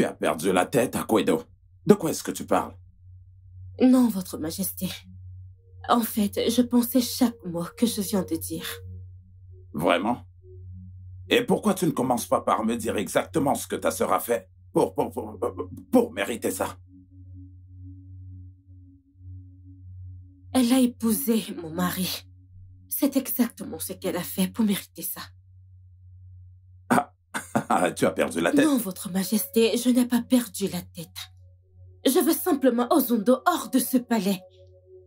Tu as perdu la tête, Akuedo. De quoi est-ce que tu parles Non, Votre Majesté. En fait, je pensais chaque mot que je viens de dire. Vraiment Et pourquoi tu ne commences pas par me dire exactement ce que ta sœur a fait pour, pour mériter ça Elle a épousé mon mari. C'est exactement ce qu'elle a fait pour mériter ça. Ah, tu as perdu la tête. Non, Votre Majesté, je n'ai pas perdu la tête. Je veux simplement Ozundo hors de ce palais.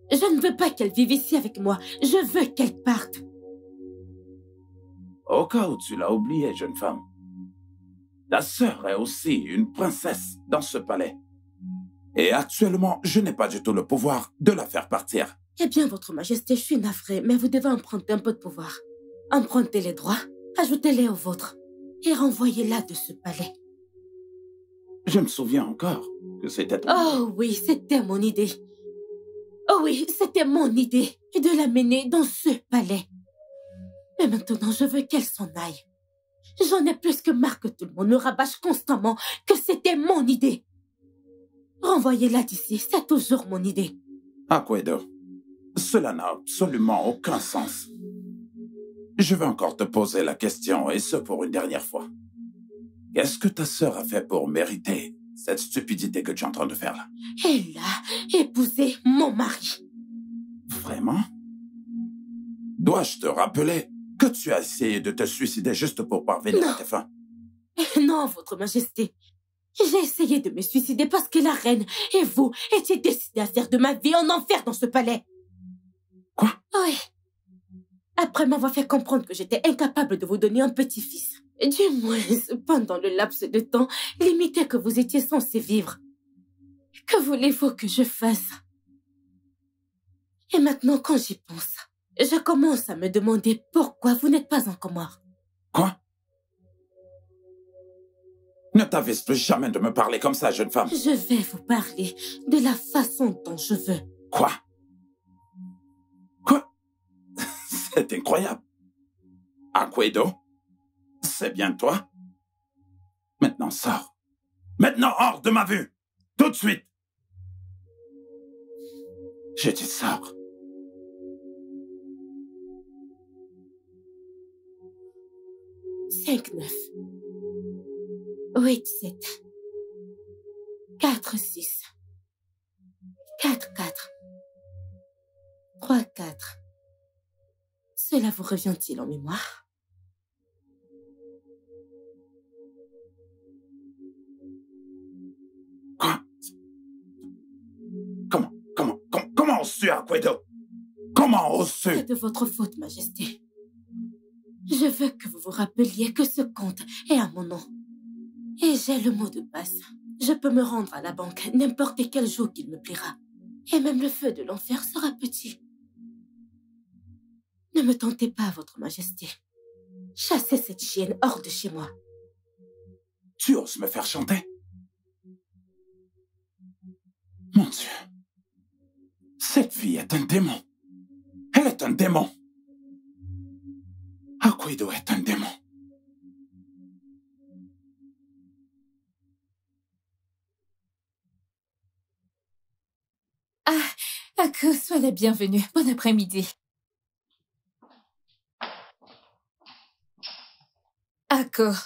Je ne veux pas qu'elle vive ici avec moi. Je veux qu'elle parte. Au cas où tu l'as oublié, jeune femme. La sœur est aussi une princesse dans ce palais. Et actuellement, je n'ai pas du tout le pouvoir de la faire partir. Eh bien, Votre Majesté, je suis navrée, mais vous devez emprunter un peu de pouvoir. Empruntez les droits, ajoutez-les aux vôtres et renvoyez-la de ce palais. Je me souviens encore que c'était... Oh oui, c'était mon idée. Oh oui, c'était mon idée de l'amener dans ce palais. Mais maintenant, je veux qu'elle s'en aille. J'en ai plus que marre que tout le monde me rabâche constamment que c'était mon idée. Renvoyez-la d'ici, c'est toujours mon idée. Aquedo, ah, cela n'a absolument aucun sens. Je veux encore te poser la question, et ce pour une dernière fois. Qu'est-ce que ta sœur a fait pour mériter cette stupidité que tu es en train de faire là Elle a épousé mon mari. Vraiment Dois-je te rappeler que tu as essayé de te suicider juste pour parvenir à tes fins Non, Votre Majesté. J'ai essayé de me suicider parce que la reine et vous étiez décidés à faire de ma vie un enfer dans ce palais. Quoi Oui après m'avoir fait comprendre que j'étais incapable de vous donner un petit-fils. Du moins, pendant le laps de temps limité que vous étiez censé vivre. Que voulez-vous que je fasse Et maintenant, quand j'y pense, je commence à me demander pourquoi vous n'êtes pas encore mort. Quoi Ne t'avise plus jamais de me parler comme ça, jeune femme. Je vais vous parler de la façon dont je veux. Quoi C'est incroyable. Aquedo, ah, c'est bien toi. Maintenant, sors. Maintenant, hors de ma vue. Tout de suite. J'étais sors 5, 9. 8, 7. 4, 6. 4, 4. 3, 4. Cela vous revient-il en mémoire Comment, comment, comment, comment oses Aquedo Comment oses-tu C'est de votre faute, Majesté. Je veux que vous vous rappeliez que ce compte est à mon nom. Et j'ai le mot de passe. Je peux me rendre à la banque n'importe quel jour qu'il me plaira. Et même le feu de l'enfer sera petit. Ne me tentez pas, Votre Majesté. Chassez cette chienne hors de chez moi. Tu oses me faire chanter Mon Dieu. Cette fille est un démon. Elle est un démon. Akuido est un démon. Ah, Aku, sois la bienvenue. Bon après-midi. Accord,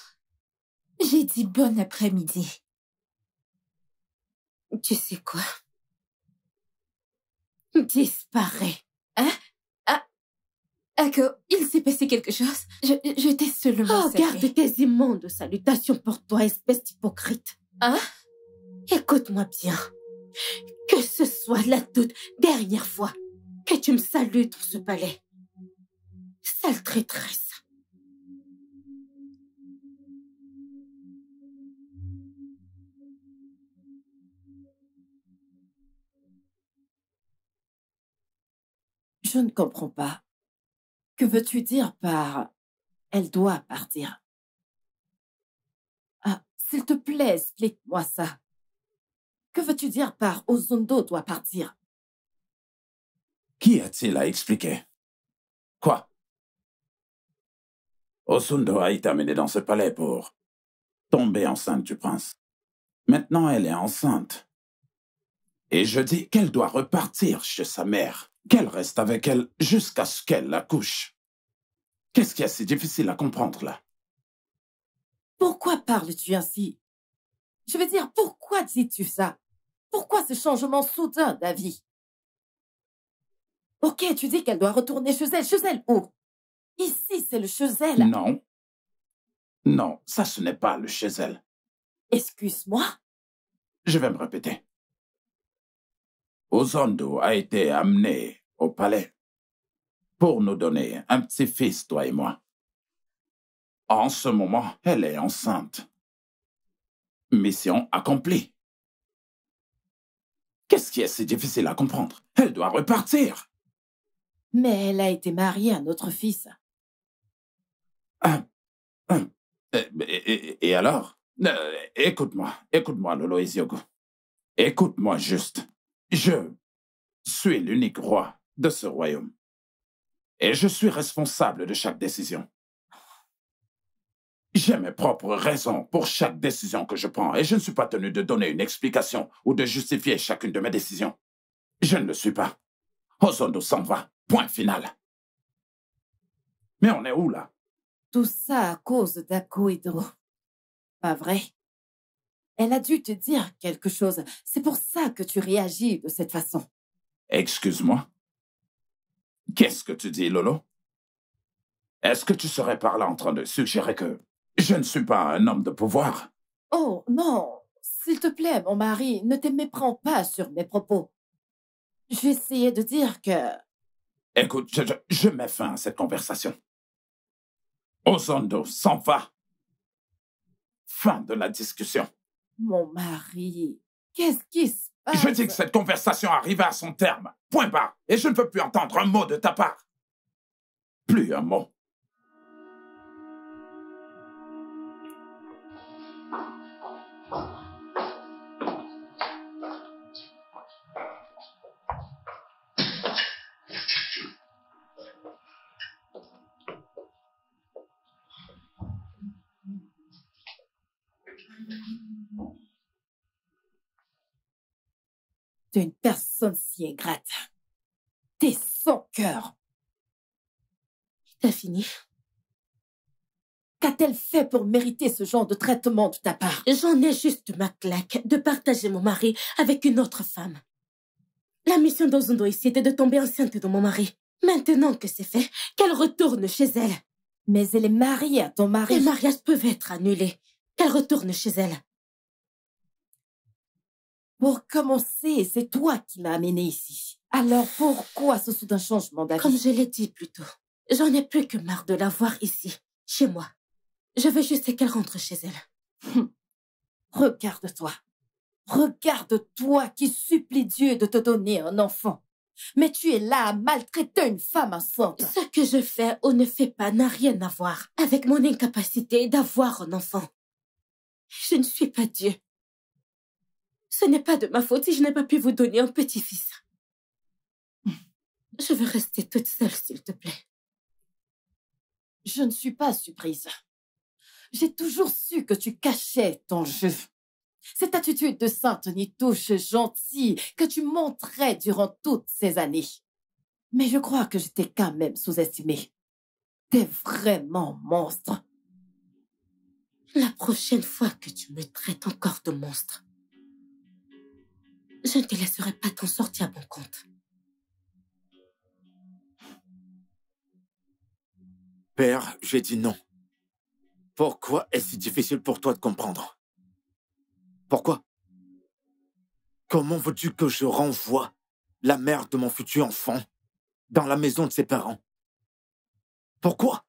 j'ai dit bon après-midi. Tu sais quoi Disparais, hein ah, il s'est passé quelque chose. Je, t'ai seulement Oh, Regarde garde tes immondes salutations pour toi, espèce d'hypocrite. Hein Écoute-moi bien. Que ce soit la toute dernière fois que tu me salues dans ce palais. Sale traîtresse. Je ne comprends pas. Que veux-tu dire par elle doit partir Ah, s'il te plaît, explique-moi ça. Que veux-tu dire par Ozundo doit partir Qui a-t-il à expliquer Quoi Osundo a été amenée dans ce palais pour tomber enceinte du prince. Maintenant, elle est enceinte. Et je dis qu'elle doit repartir chez sa mère qu'elle reste avec elle jusqu'à ce qu'elle accouche. Qu'est-ce qui est si difficile à comprendre là Pourquoi parles-tu ainsi Je veux dire, pourquoi dis-tu ça Pourquoi ce changement soudain d'avis Ok, tu dis qu'elle doit retourner chez elle. Chez elle où Ici, c'est le chez elle. Non. Non, ça ce n'est pas le chez elle. Excuse-moi Je vais me répéter. Ozondo a été amenée au palais pour nous donner un petit-fils, toi et moi. En ce moment, elle est enceinte. Mission accomplie. Qu'est-ce qui est si difficile à comprendre Elle doit repartir. Mais elle a été mariée à notre fils. Ah, ah. Eh, et, alors euh, Écoute-moi, écoute-moi, Lolo Isiogo. Écoute-moi juste. Je suis l'unique roi de ce royaume. Et je suis responsable de chaque décision. J'ai mes propres raisons pour chaque décision que je prends et je ne suis pas tenu de donner une explication ou de justifier chacune de mes décisions. Je ne le suis pas. Ozondo s'en va. Point final. Mais on est où là Tout ça à cause d'Akoidro, Pas vrai elle a dû te dire quelque chose. C'est pour ça que tu réagis de cette façon. Excuse-moi. Qu'est-ce que tu dis, Lolo? Est-ce que tu serais par là en train de suggérer que je ne suis pas un homme de pouvoir? Oh, non. S'il te plaît, mon mari, ne te méprends pas sur mes propos. J'essayais de dire que... Écoute, je, mets fin à cette conversation. Osondo s'en va. Fin de la discussion. Mon mari, qu'est-ce qui se passe Je dis que cette conversation arrive à son terme. Point barre. Et je ne veux plus entendre un mot de ta part. Plus un mot. une personne si ingrate. T'es sans cœur. T'as fini Qu'a-t-elle fait pour mériter ce genre de traitement de ta part J'en ai juste ma claque de partager mon mari avec une autre femme. La mission d'Ozundo ici était de tomber enceinte de mon mari. Maintenant que c'est fait, qu'elle retourne chez elle. Mais elle est mariée à ton mari. Les mariages peuvent être annulés. Qu'elle retourne chez elle. Pour commencer, c'est toi qui m'as amenée ici. Alors pourquoi ce soudain changement d'avis Comme je l'ai dit plus tôt, j'en ai plus que marre de la voir ici, chez moi. Je veux juste qu'elle rentre chez elle. Hum. Regarde-toi. Regarde-toi qui supplie Dieu de te donner un enfant. Mais tu es là à maltraiter une femme enceinte. Ce que je fais ou ne fais pas n'a rien à voir avec mon incapacité d'avoir un enfant. Je ne suis pas Dieu. Ce n'est pas de ma faute si je n'ai pas pu vous donner un petit-fils. Je veux rester toute seule, s'il te plaît. Je ne suis pas surprise. J'ai toujours su que tu cachais ton jeu. Cette attitude de sainte nitouche gentille que tu montrais durant toutes ces années. Mais je crois que je t'ai quand même sous-estimée. T'es vraiment monstre. La prochaine fois que tu me traites encore de monstre, je ne te laisserai pas t'en sortir à bon compte. Père, j'ai dit non. Pourquoi est-ce si difficile pour toi de comprendre Pourquoi Comment veux-tu que je renvoie la mère de mon futur enfant dans la maison de ses parents Pourquoi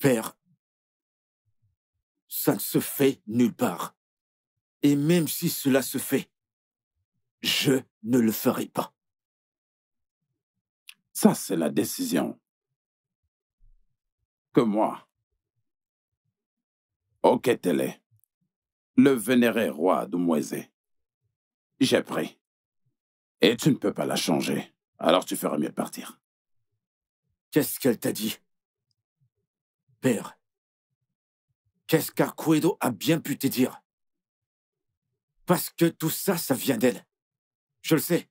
Père, ça ne se fait nulle part. Et même si cela se fait, je ne le ferai pas. Ça, c'est la décision que moi, Oketele, le vénéré roi d'Oumouézé, j'ai pris. Et tu ne peux pas la changer, alors tu feras mieux de partir. Qu'est-ce qu'elle t'a dit Père, qu'est-ce qu'Arcuedo a bien pu te dire parce que tout ça, ça vient d'elle. Je le sais.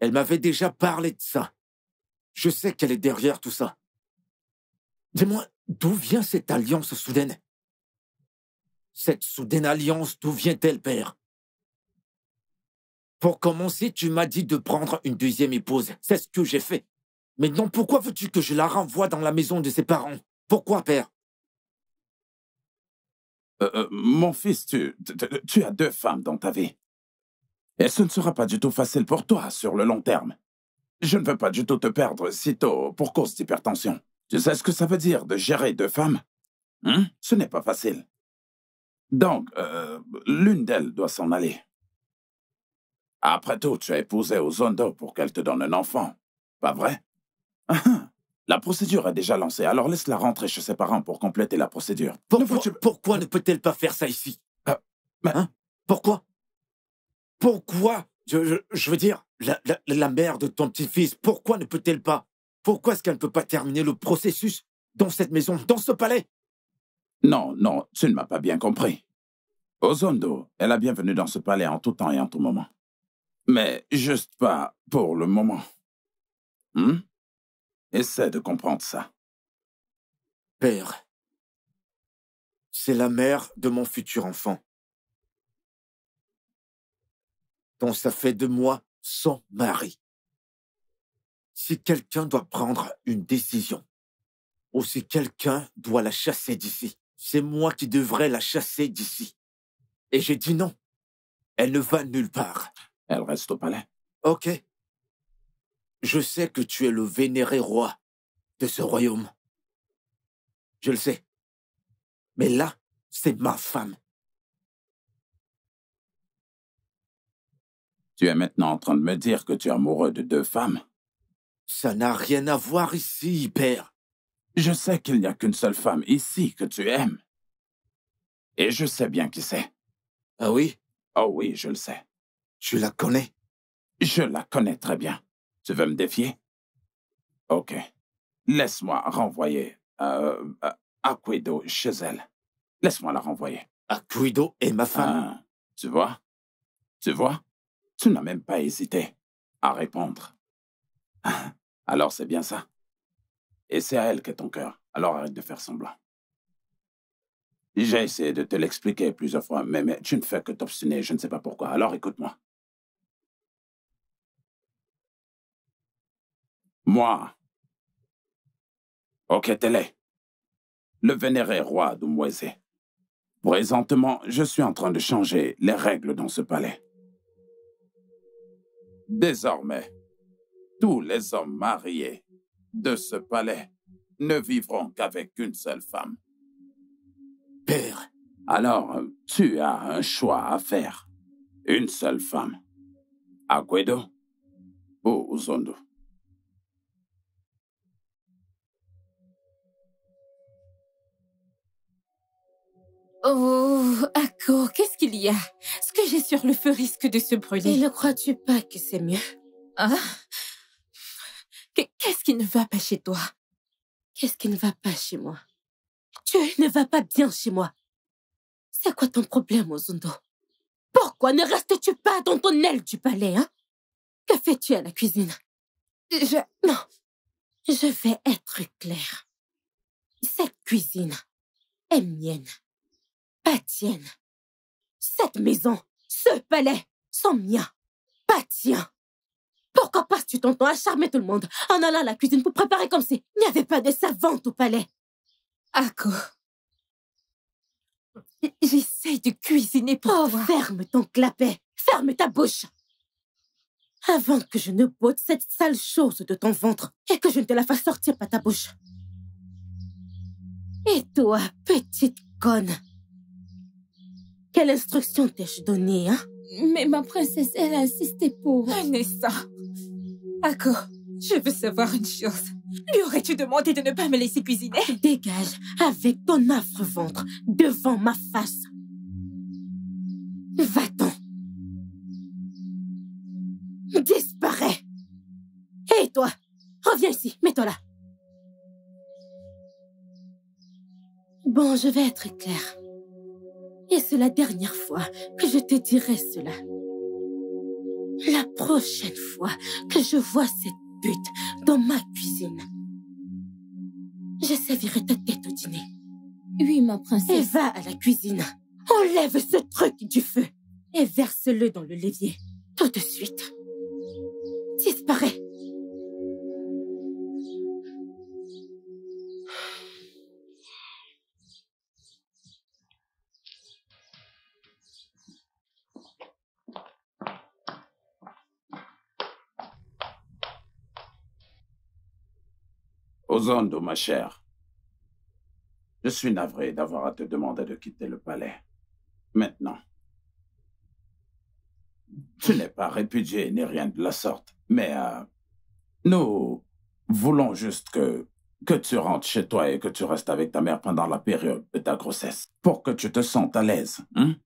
Elle m'avait déjà parlé de ça. Je sais qu'elle est derrière tout ça. Dis-moi, d'où vient cette alliance soudaine Cette soudaine alliance, d'où vient-elle, père Pour commencer, tu m'as dit de prendre une deuxième épouse. C'est ce que j'ai fait. Maintenant, pourquoi veux-tu que je la renvoie dans la maison de ses parents Pourquoi, père euh, euh, mon fils, tu, tu, as deux femmes dans ta vie. Et ce ne sera pas du tout facile pour toi sur le long terme. Je ne veux pas du tout te perdre si tôt pour cause d'hypertension. Tu sais ce que ça veut dire de gérer deux femmes hein? Ce n'est pas facile. Donc, euh, l'une d'elles doit s'en aller. Après tout, tu as épousé Ozondo pour qu'elle te donne un enfant, pas vrai ah, ah. La procédure est déjà lancée, alors laisse-la rentrer chez ses parents pour compléter la procédure. Pourquoi ne peut-elle pas faire ça ici euh, hein Pourquoi Pourquoi je, veux dire, la, mère de ton petit-fils, pourquoi ne peut-elle pas Pourquoi est-ce qu'elle ne peut pas terminer le processus dans cette maison, dans ce palais Non, non, tu ne m'as pas bien compris. Ozondo a bien venue dans ce palais en tout temps et en tout moment. Mais juste pas pour le moment. Hmm Essaie de comprendre ça. Père, c'est la mère de mon futur enfant. Donc ça fait de moi son mari. Si quelqu'un doit prendre une décision, ou si quelqu'un doit la chasser d'ici, c'est moi qui devrais la chasser d'ici. Et j'ai dit non. Elle ne va nulle part. Elle reste au palais. Ok, je sais que tu es le vénéré roi de ce royaume. Je le sais. Mais là, c'est ma femme. Tu es maintenant en train de me dire que tu es amoureux de deux femmes Ça n'a rien à voir ici, père. Je sais qu'il n'y a qu'une seule femme ici que tu aimes. Et je sais bien qui c'est. Ah oui Oh oui, je le sais. Tu la connais Je la connais très bien. Tu veux me défier Ok. Laisse-moi renvoyer euh, euh Aquido chez elle. Laisse-moi la renvoyer. Aquido est ma femme. Ah, tu vois Tu vois Tu n'as même pas hésité à répondre. Ah, alors c'est bien ça. Et c'est à elle que ton cœur. Alors arrête de faire semblant. J'ai essayé de te l'expliquer plusieurs fois, mais, mais tu ne fais que t'obstiner, je ne sais pas pourquoi. Alors écoute-moi. Moi. Oketele. Le vénéré roi d'Umweze. Présentement, je suis en train de changer les règles dans ce palais. Désormais, tous les hommes mariés de ce palais ne vivront qu'avec une seule femme. Père, alors tu as un choix à faire. Une seule femme. Aguedo ou Uzondo. Oh, Akko, qu'est-ce qu'il y a Ce que j'ai sur le feu risque de se brûler. Et ne crois-tu pas que c'est mieux Hein Qu'est-ce qui ne va pas chez toi Qu'est-ce qui ne va pas chez moi Tu ne vas pas bien chez moi. C'est quoi ton problème, Ozundo Pourquoi ne restes-tu pas dans ton aile du palais, hein Que fais-tu à la cuisine Je... Non. Je vais être claire. Cette cuisine est mienne pas Cette maison, ce palais sont mien. pas Pourquoi passes-tu ton temps à charmer tout le monde en allant à la cuisine pour préparer comme si il n'y avait pas de savante au palais Ako, j'essaie de cuisiner pour oh, ferme ton clapet, ferme ta bouche avant que je ne botte cette sale chose de ton ventre et que je ne te la fasse sortir par ta bouche. Et toi, petite conne, quelle instruction t'ai-je donnée, hein Mais ma princesse, elle a insisté pour... ça. Ako, je veux savoir une chose. Lui aurais-tu demandé de ne pas me laisser cuisiner Dégage, avec ton affreux ventre, devant ma face. Va-t'en. Disparais. Et toi, reviens ici, mets-toi là. Bon, je vais être claire. Et c'est la dernière fois que je te dirai cela. La prochaine fois que je vois cette pute dans ma cuisine, je servirai ta tête au dîner. Oui, ma princesse. Et va à la cuisine. Enlève ce truc du feu et verse-le dans le levier. Tout de suite. Disparais. ma chère, je suis navré d'avoir à te demander de quitter le palais. Maintenant. Tu n'es pas répudié ni rien de la sorte, mais euh, nous voulons juste que, que tu rentres chez toi et que tu restes avec ta mère pendant la période de ta grossesse, pour que tu te sentes à l'aise. Hein?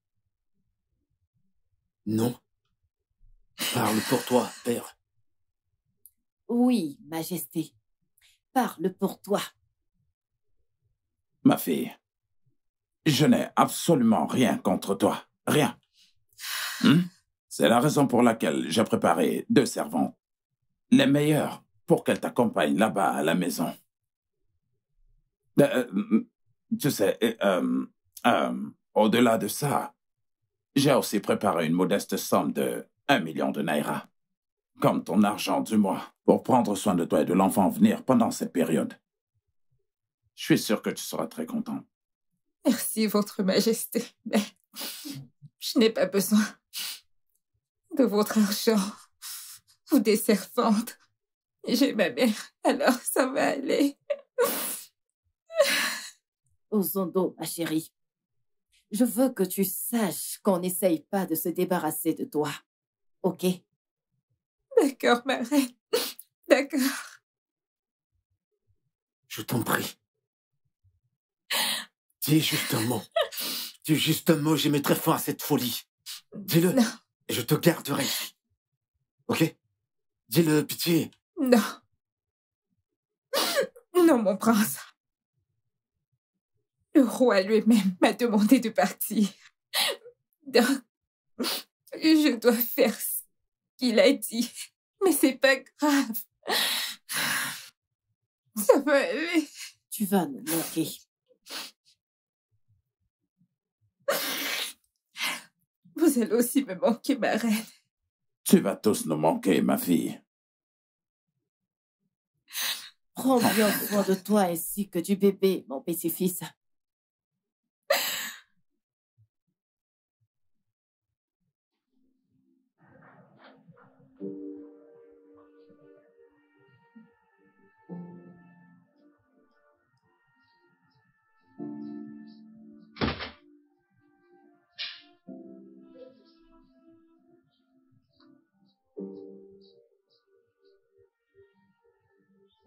Non. Parle pour toi, père. Oui, Majesté. Parle pour toi. Ma fille, je n'ai absolument rien contre toi. Rien. Hmm? C'est la raison pour laquelle j'ai préparé deux servants. Les meilleurs pour qu'elles t'accompagnent là-bas à la maison. Euh, euh, tu sais, euh, au-delà de ça, j'ai aussi préparé une modeste somme de un million de naira comme ton argent du mois, pour prendre soin de toi et de l'enfant venir pendant cette période. Je suis sûr que tu seras très content. Merci, Votre Majesté, mais je n'ai pas besoin de votre argent ou des servantes. J'ai ma mère, alors ça va aller. Ozondo, ma chérie, je veux que tu saches qu'on n'essaye pas de se débarrasser de toi, ok D'accord, ma bah reine. D'accord. Je t'en prie. Dis juste un mot. Dis juste un mot, mettrai fin à cette folie. Dis-le. Et je te garderai. Ok Dis-le, pitié. Non. Non, mon prince. Le roi lui-même m'a demandé de partir. Donc, je dois faire ça qu'il a dit. Mais c'est pas grave. Ça va Tu vas nous manquer. Vous allez aussi me manquer, ma reine. Tu vas tous nous manquer, ma fille. Prends bien soin de toi ainsi que du bébé, mon petit-fils.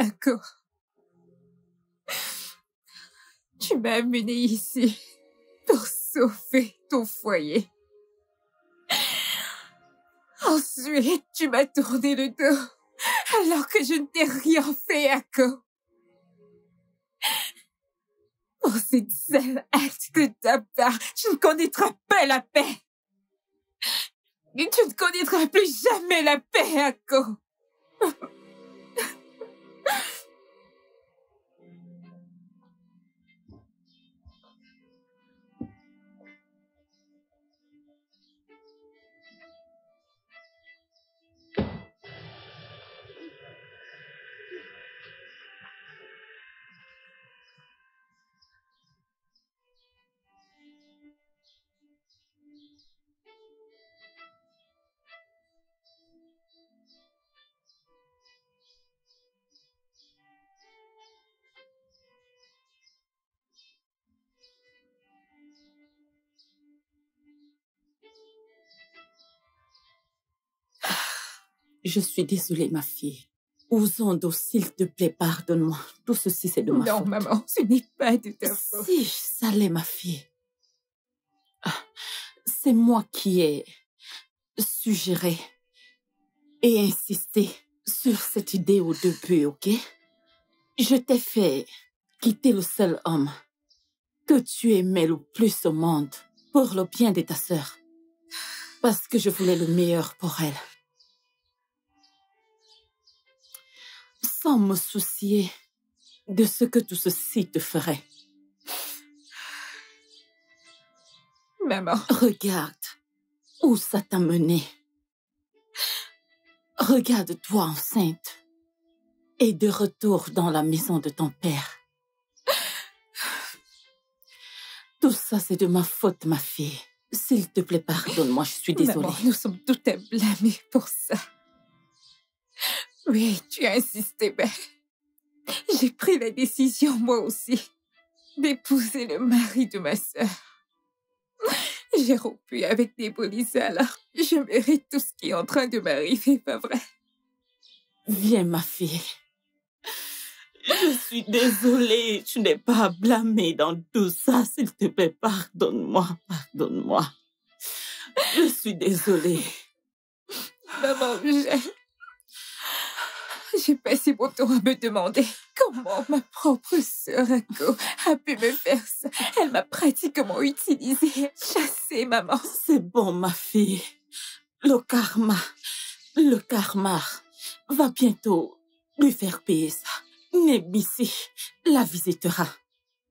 Ako Tu m'as amené ici pour sauver ton foyer. Ensuite, tu m'as tourné le dos alors que je ne t'ai rien fait, Ako. Pour cette seule acte de ta part, tu ne connaîtras pas la paix. tu ne connaîtras plus jamais la paix, Ako. Je suis désolée, ma fille. Ouzondo, s'il te plaît, pardonne-moi. Tout ceci, c'est de ma faute. Non, maman, ce n'est pas de ta faute. Si, ça l'est, ma fille. Ah, c'est moi qui ai suggéré et insisté sur cette idée au début, ok Je t'ai fait quitter le seul homme que tu aimais le plus au monde pour le bien de ta sœur. Parce que je voulais le meilleur pour elle. sans me soucier de ce que tout ceci te ferait. Maman. Regarde où ça t'a mené. Regarde-toi enceinte et de retour dans la maison de ton père. Tout ça, c'est de ma faute, ma fille. S'il te plaît, pardonne-moi, je suis désolée. nous sommes toutes blâmées pour ça. Oui, tu as insisté, J'ai pris la décision, moi aussi, d'épouser le mari de ma sœur. J'ai rompu avec des policiers, alors je mérite tout ce qui est en train de m'arriver, pas vrai? Viens, ma fille. Je suis désolée, tu n'es pas à blâmer dans tout ça, s'il te plaît, pardonne-moi, pardonne-moi. Je suis désolée. Maman, j'ai... J'ai passé mon temps à me demander comment ma propre sœur Ako a pu me faire ça. Elle m'a pratiquement utilisé chassée, maman. C'est bon, ma fille. Le karma, le karma va bientôt lui faire payer ça. la visitera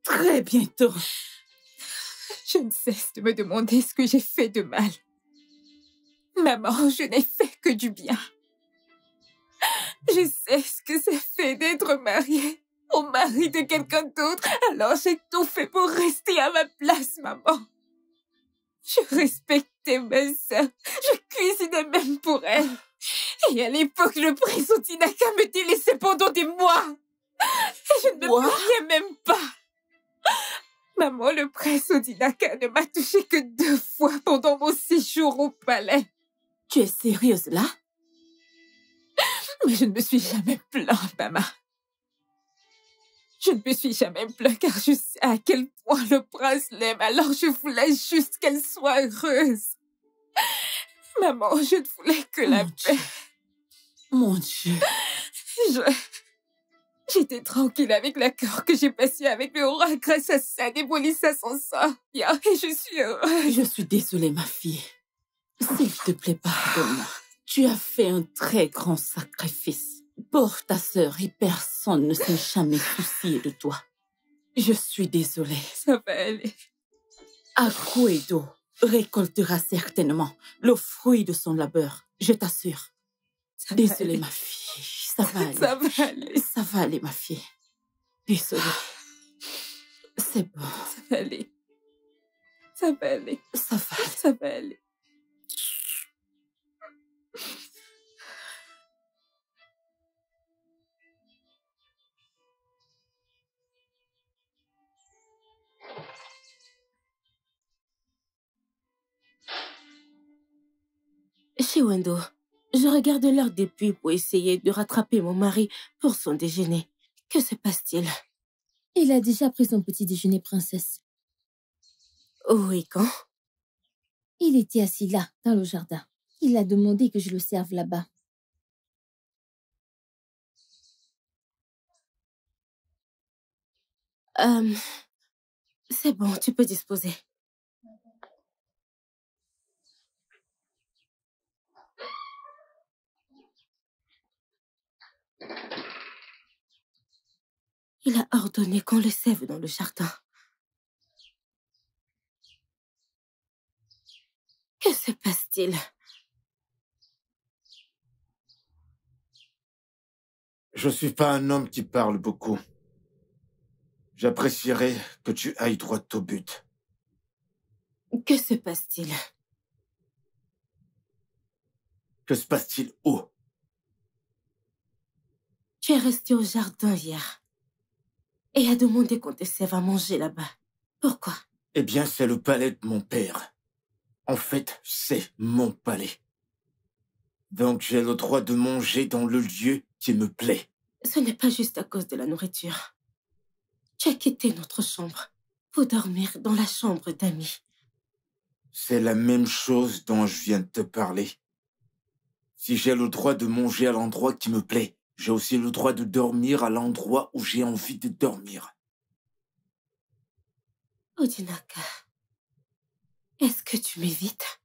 très bientôt. Je ne cesse de me demander ce que j'ai fait de mal. Maman, je n'ai fait que du bien. Je sais ce que c'est fait d'être mariée au mari de quelqu'un d'autre, alors j'ai tout fait pour rester à ma place, maman. Je respectais ma sœur, je cuisinais même pour elle. Et à l'époque, le prince Odinaka me laissé pendant des mois. Et je ne me mariais même pas. Maman, le prince Odinaka ne m'a touché que deux fois pendant mon séjour au palais. Tu es sérieuse là mais je ne me suis jamais plaint, maman. Je ne me suis jamais plaint car je sais à quel point le prince l'aime, alors je voulais juste qu'elle soit heureuse. Maman, je ne voulais que la paix. Mon Dieu. Je... J'étais tranquille avec l'accord que j'ai passé avec le roi grâce à ça, débolisse à son Et je suis heureuse. Je suis désolée, ma fille. S'il te plaît, pardonne-moi. Tu as fait un très grand sacrifice pour ta sœur et personne ne s'est jamais soucié de toi. Je suis désolée. Ça va aller. Akuedo récoltera certainement le fruit de son labeur, je t'assure. Désolée, ma fille. Ça va aller. Ça va aller. Ça va aller, ma fille. Désolée. C'est bon. Ça va aller. Ça va aller. Ça va. Ça va aller. Chez je regarde l'heure depuis pour essayer de rattraper mon mari pour son déjeuner. Que se passe-t-il Il a déjà pris son petit déjeuner, princesse. Oui, quand Il était assis là, dans le jardin. Il a demandé que je le serve là-bas. Euh, c'est bon, tu peux disposer. Il a ordonné qu'on le sève dans le jardin. Que se passe-t-il Je ne suis pas un homme qui parle beaucoup. J'apprécierais que tu ailles droit au but. Que se passe-t-il Que se passe-t-il où Tu es resté au jardin hier et a demandé qu'on te serve à manger là-bas. Pourquoi Eh bien, c'est le palais de mon père. En fait, c'est mon palais. Donc j'ai le droit de manger dans le lieu qui me plaît. Ce n'est pas juste à cause de la nourriture. Tu as quitté notre chambre pour dormir dans la chambre d'amis. C'est la même chose dont je viens de te parler. Si j'ai le droit de manger à l'endroit qui me plaît, j'ai aussi le droit de dormir à l'endroit où j'ai envie de dormir. Odinaka, est-ce que tu m'évites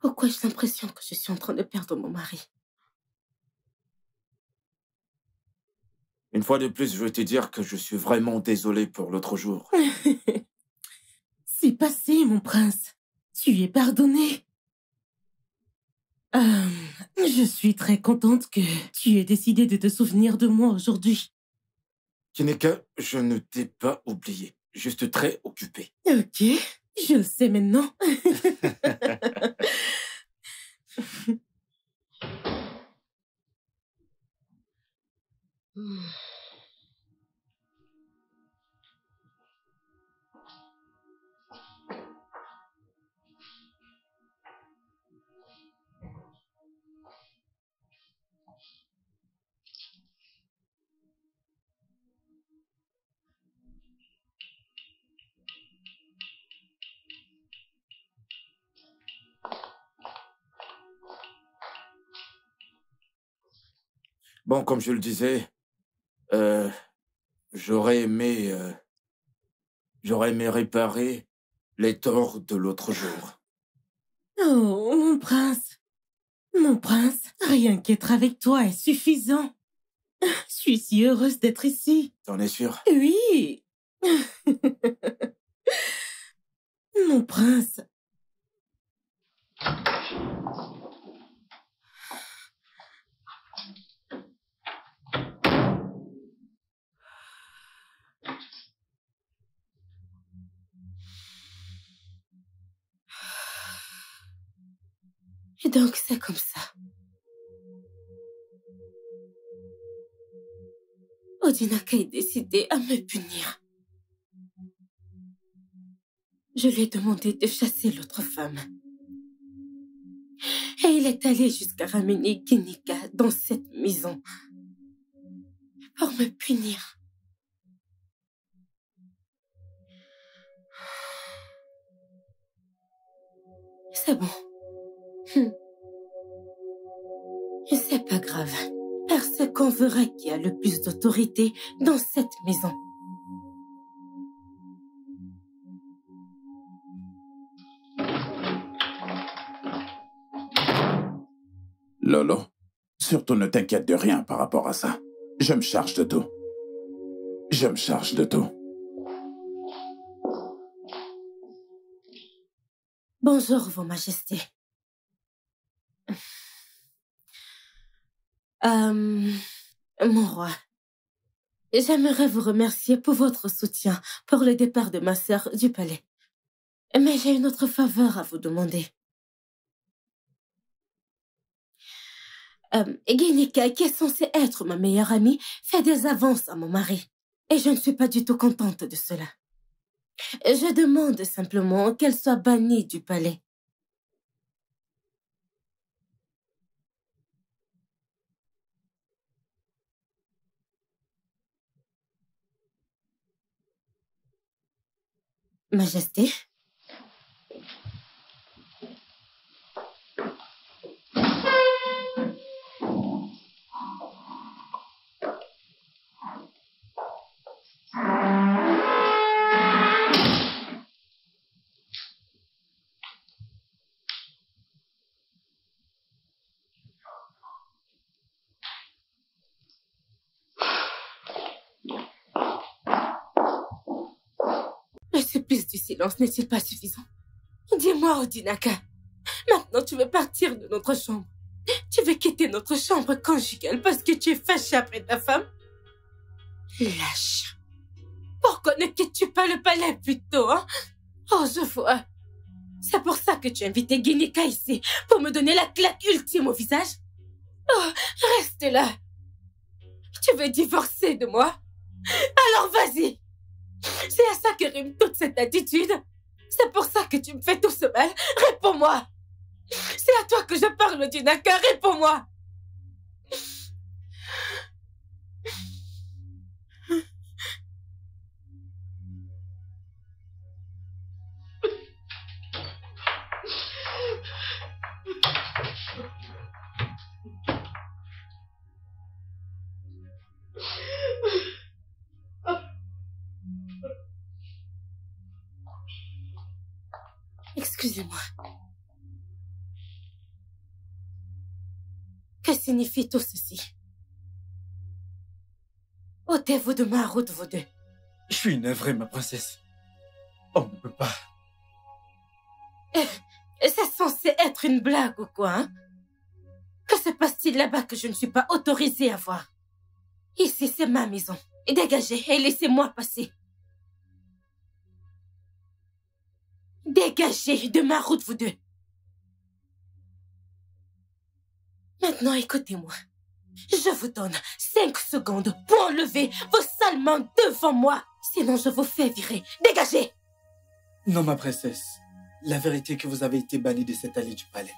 Pourquoi j'ai l'impression que je suis en train de perdre mon mari Une fois de plus, je veux te dire que je suis vraiment désolée pour l'autre jour. C'est passé, mon prince. Tu es pardonné. Hum, je suis très contente que tu aies décidé de te souvenir de moi aujourd'hui. que je ne t'ai pas oublié. Juste très occupé. Ok, je le sais maintenant. Bon, comme je le disais, euh, j'aurais aimé, euh, j'aurais aimé réparer les torts de l'autre jour. Oh, mon prince, mon prince, rien qu'être avec toi est suffisant. Je suis si heureuse d'être ici. T'en es sûre Oui. mon prince. Et donc c'est comme ça. Odinaka est décidé à me punir. Je lui ai demandé de chasser l'autre femme. Et il est allé jusqu'à ramener Genika dans cette maison pour me punir. C'est bon. C'est hmm. pas grave, parce qu'on verra qui a le plus d'autorité dans cette maison. Lolo, surtout ne t'inquiète de rien par rapport à ça. Je me charge de tout. Je me charge de tout. Bonjour, Vos Majestés. Euh, mon roi, j'aimerais vous remercier pour votre soutien pour le départ de ma sœur du palais. Mais j'ai une autre faveur à vous demander. Euh, qui est censée être ma meilleure amie, fait des avances à mon mari. Et je ne suis pas du tout contente de cela. Je demande simplement qu'elle soit bannie du palais. Majesté du silence n'est-il pas suffisant Dis-moi, Odinaka, maintenant tu veux partir de notre chambre. Tu veux quitter notre chambre conjugale parce que tu es fâchée après ta femme Lâche. Pourquoi ne quittes-tu pas le palais plutôt, hein Oh, je vois. C'est pour ça que tu as invité Guinika ici, pour me donner la claque ultime au visage Oh, reste là. Tu veux divorcer de moi Alors vas-y c'est à ça que rime toute cette attitude. C'est pour ça que tu me fais tout ce mal. Réponds-moi. C'est à toi que je parle, Dunaka. Réponds-moi. Excusez-moi. Que signifie tout ceci Ôtez-vous de ma route, vous deux. Je suis une vraie ma princesse. On ne peut pas. Eh, eh, c'est censé être une blague ou quoi hein? Que se passe-t-il là-bas que je ne suis pas autorisée à voir Ici, c'est ma maison. Dégagez et laissez-moi passer. Dégagez de ma route, vous deux. Maintenant, écoutez-moi. Je vous donne cinq secondes pour enlever vos sales mains devant moi. Sinon, je vous fais virer. Dégagez Non, ma princesse. La vérité est que vous avez été bannie de cette allée du palais.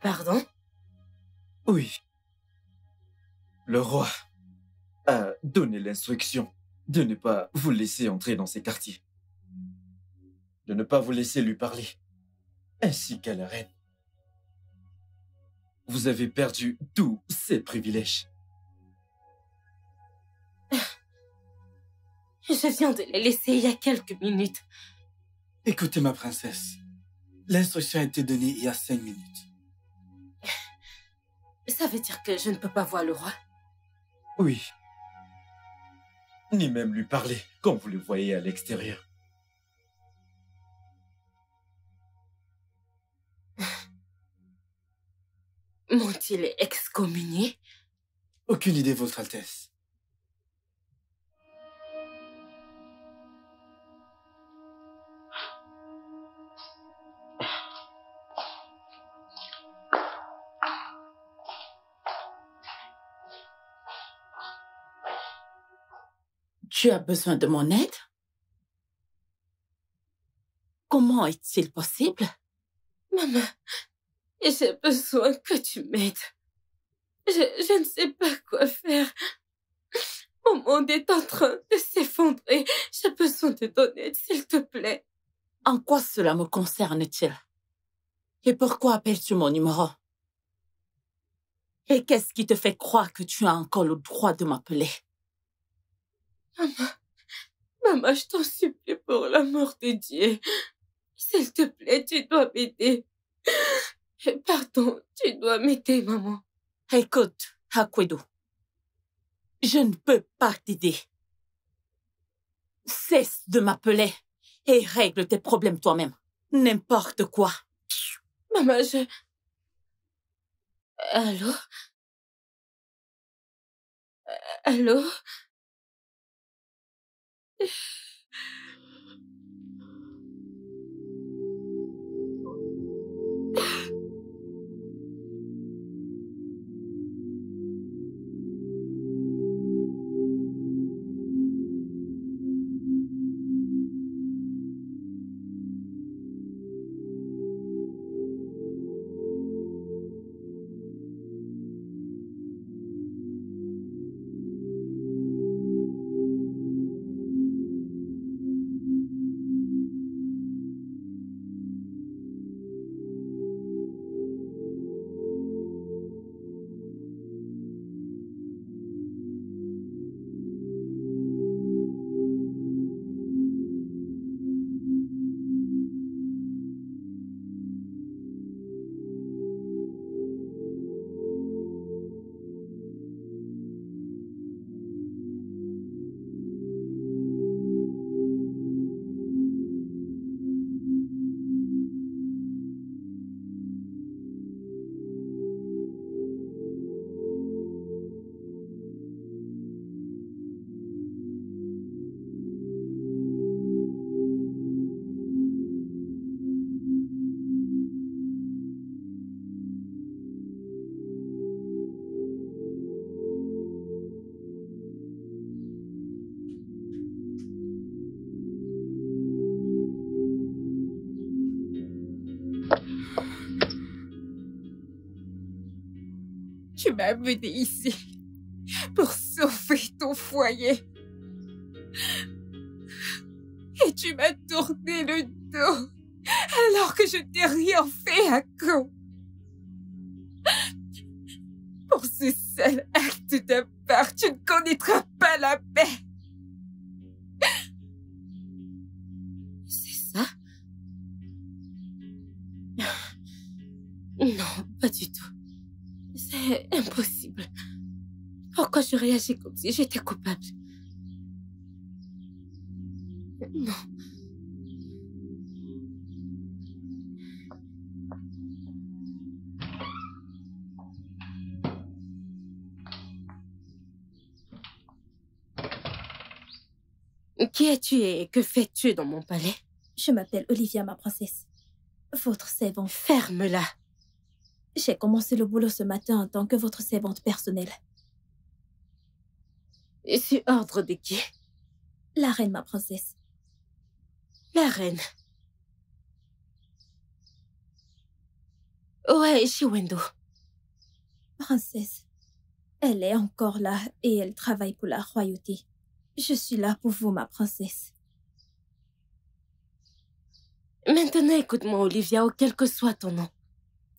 Pardon Oui. Le roi a donné l'instruction de ne pas vous laisser entrer dans ces quartiers de ne pas vous laisser lui parler, ainsi qu'à la reine. Vous avez perdu tous ses privilèges. Je viens de les laisser il y a quelques minutes. Écoutez, ma princesse, l'instruction a été donnée il y a cinq minutes. Ça veut dire que je ne peux pas voir le roi Oui. Ni même lui parler quand vous le voyez à l'extérieur. M'ont-ils excommunié Aucune idée, Votre Altesse. Tu as besoin de mon aide Comment est-il possible Maman, et J'ai besoin que tu m'aides. Je, je ne sais pas quoi faire. Mon monde est en train de s'effondrer. J'ai besoin de ton aide, s'il te plaît. En quoi cela me concerne-t-il Et pourquoi appelles-tu mon numéro Et qu'est-ce qui te fait croire que tu as encore le droit de m'appeler Maman, maman, je t'en supplie pour l'amour de Dieu. S'il te plaît, tu dois m'aider. Pardon, tu dois m'aider, maman. Écoute, Hakwedo, je ne peux pas t'aider. Cesse de m'appeler et règle tes problèmes toi-même. N'importe quoi. Maman, je... Allô euh, Allô m'a m'as ici pour sauver ton foyer. Et tu m'as tourné le dos alors que je t'ai j'étais coupable. Non. Qui es-tu et que fais-tu dans mon palais Je m'appelle Olivia, ma princesse. Votre servante. Ferme-la. J'ai commencé le boulot ce matin en tant que votre servante personnelle. Et sur ordre de qui La reine, ma princesse. La reine. Ouais, Shiwendo. Princesse, elle est encore là et elle travaille pour la royauté. Je suis là pour vous, ma princesse. Maintenant, écoute-moi, Olivia, ou quel que soit ton nom.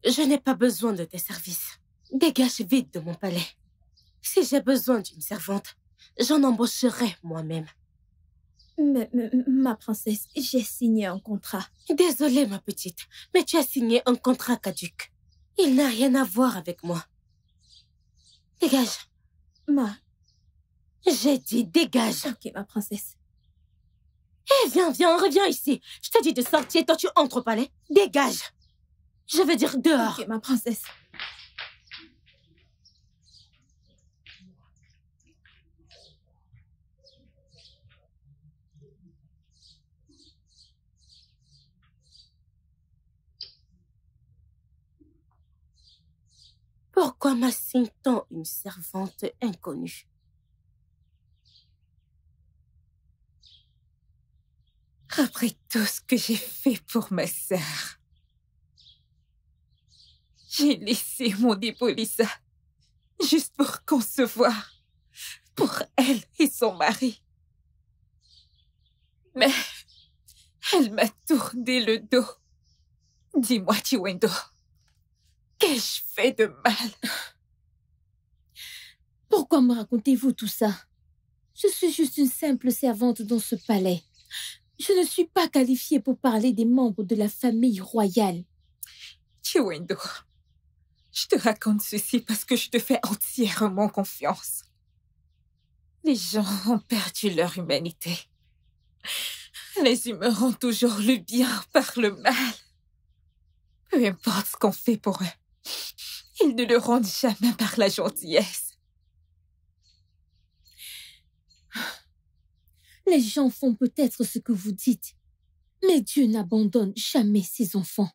Je n'ai pas besoin de tes services. Dégage vite de mon palais. Si j'ai besoin d'une servante, j'en embaucherai moi-même. Mais, ma princesse, j'ai signé un contrat. Désolée, ma petite, mais tu as signé un contrat caduc. Il n'a rien à voir avec moi. Dégage. Ma. J'ai dit dégage. Ok, ma princesse. Eh, viens, viens, reviens ici. Je te dis de sortir, toi tu entres au palais. Dégage. Je veux dire dehors. Ok, ma princesse. Pourquoi m'assigne-t-on une servante inconnue Après tout ce que j'ai fait pour ma sœur, j'ai laissé mon Lisa juste pour concevoir pour elle et son mari. Mais elle m'a tourné le dos. Dis-moi, Chiwendo. Qu'ai-je fait de mal Pourquoi me racontez-vous tout ça Je suis juste une simple servante dans ce palais. Je ne suis pas qualifiée pour parler des membres de la famille royale. Chiwendo, je te raconte ceci parce que je te fais entièrement confiance. Les gens ont perdu leur humanité. Les humains ont toujours le bien par le mal. Peu importe ce qu'on fait pour eux. Ils ne le rendent jamais par la gentillesse. Les gens font peut-être ce que vous dites, mais Dieu n'abandonne jamais ses enfants.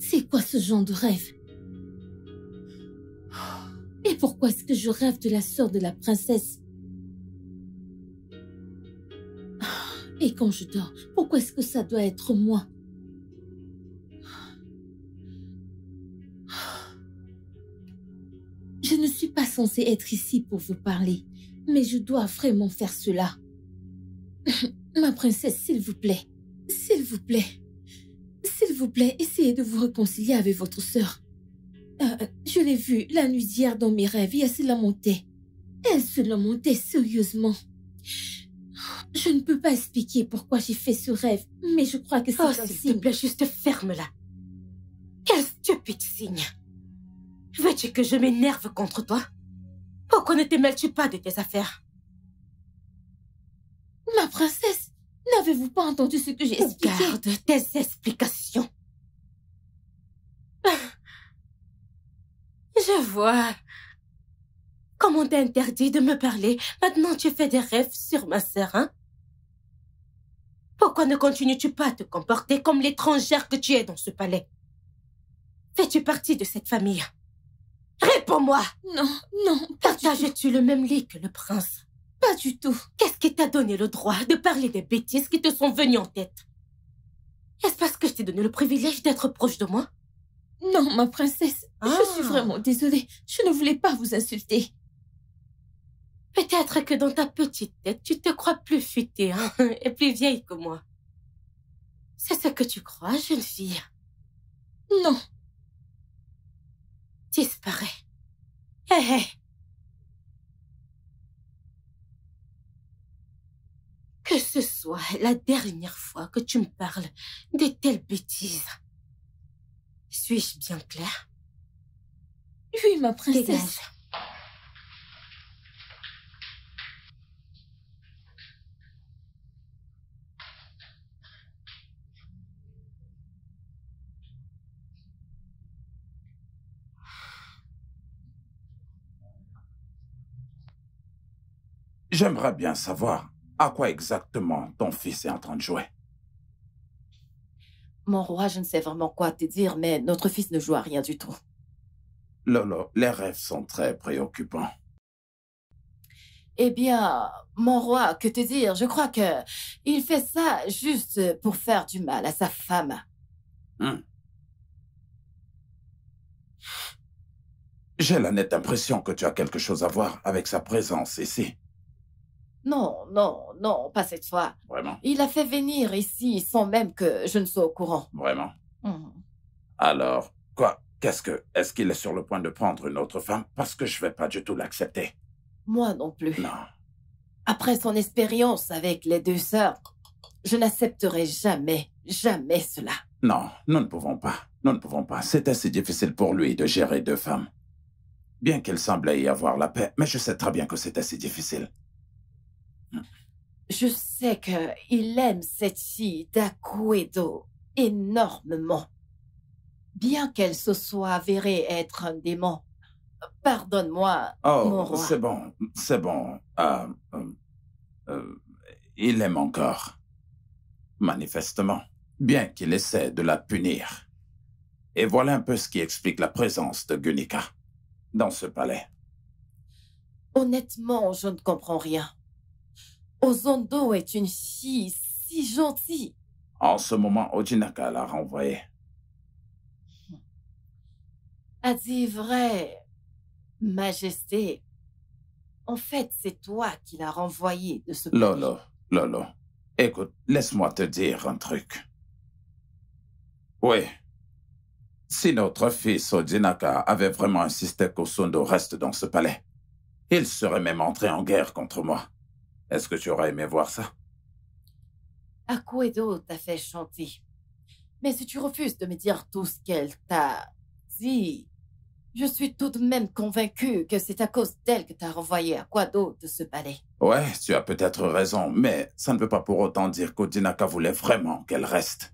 C'est quoi ce genre de rêve Et pourquoi est-ce que je rêve de la sœur de la princesse quand je dors, pourquoi est-ce que ça doit être moi Je ne suis pas censée être ici pour vous parler, mais je dois vraiment faire cela. Ma princesse, s'il vous plaît, s'il vous plaît, s'il vous plaît, essayez de vous réconcilier avec votre sœur. Euh, je l'ai vue la nuit d'hier dans mes rêves et elle se lamentait. Elle se lamentait sérieusement. Je ne peux pas expliquer pourquoi j'ai fait ce rêve, mais je crois que c'est oh, un Te juste ferme-la. Quel stupide signe. Veux-tu que je m'énerve contre toi Pourquoi ne te mêles-tu pas de tes affaires Ma princesse, n'avez-vous pas entendu ce que j'ai expliqué Regarde tes explications. Je vois. Comment on interdit de me parler, maintenant tu fais des rêves sur ma sœur, hein pourquoi ne continues-tu pas à te comporter comme l'étrangère que tu es dans ce palais Fais-tu partie de cette famille Réponds-moi Non, non, Partages-tu le même lit que le prince Pas du tout. Qu'est-ce qui t'a donné le droit de parler des bêtises qui te sont venues en tête Est-ce parce que je t'ai donné le privilège d'être proche de moi Non, ma princesse, je suis ah. vraiment désolée. Je ne voulais pas vous insulter. Peut-être que dans ta petite tête, tu te crois plus futée hein, et plus vieille que moi. C'est ce que tu crois, jeune fille. Non. Disparais. Hé hé Que ce soit la dernière fois que tu me parles de telles bêtises. Suis-je bien claire Oui, ma princesse. J'aimerais bien savoir à quoi exactement ton fils est en train de jouer. Mon roi, je ne sais vraiment quoi te dire, mais notre fils ne joue à rien du tout. Lolo, les rêves sont très préoccupants. Eh bien, mon roi, que te dire Je crois que il fait ça juste pour faire du mal à sa femme. Hmm. J'ai la nette impression que tu as quelque chose à voir avec sa présence ici. Non, non, non, pas cette fois. Vraiment Il a fait venir ici sans même que je ne sois au courant. Vraiment mmh. Alors, quoi Qu'est-ce que... Est-ce qu'il est sur le point de prendre une autre femme Parce que je ne vais pas du tout l'accepter. Moi non plus. Non. Après son expérience avec les deux sœurs, je n'accepterai jamais, jamais cela. Non, nous ne pouvons pas. Nous ne pouvons pas. C'est assez difficile pour lui de gérer deux femmes. Bien qu'il semblait y avoir la paix, mais je sais très bien que c'est assez difficile. Je sais qu'il aime cette fille d'Akuedo énormément. Bien qu'elle se soit avérée être un démon. Pardonne-moi, oh, C'est bon, c'est bon. Euh, euh, euh, il aime encore. Manifestement. Bien qu'il essaie de la punir. Et voilà un peu ce qui explique la présence de Gunika dans ce palais. Honnêtement, je ne comprends rien. Ozondo est une fille si gentille. En ce moment, Ojinaka l'a renvoyée. A dit vrai, Majesté. En fait, c'est toi qui l'as renvoyée de ce Lolo, Lolo, écoute, laisse-moi te dire un truc. Oui. Si notre fils Ojinaka avait vraiment insisté qu'Osondo reste dans ce palais, il serait même entré en guerre contre moi. Est-ce que tu aurais aimé voir ça Akuedo t'a fait chanter. Mais si tu refuses de me dire tout ce qu'elle t'a dit, je suis tout de même convaincue que c'est à cause d'elle que t'as renvoyé Aquado de ce palais. Ouais, tu as peut-être raison, mais ça ne veut pas pour autant dire qu'Odinaka voulait vraiment qu'elle reste.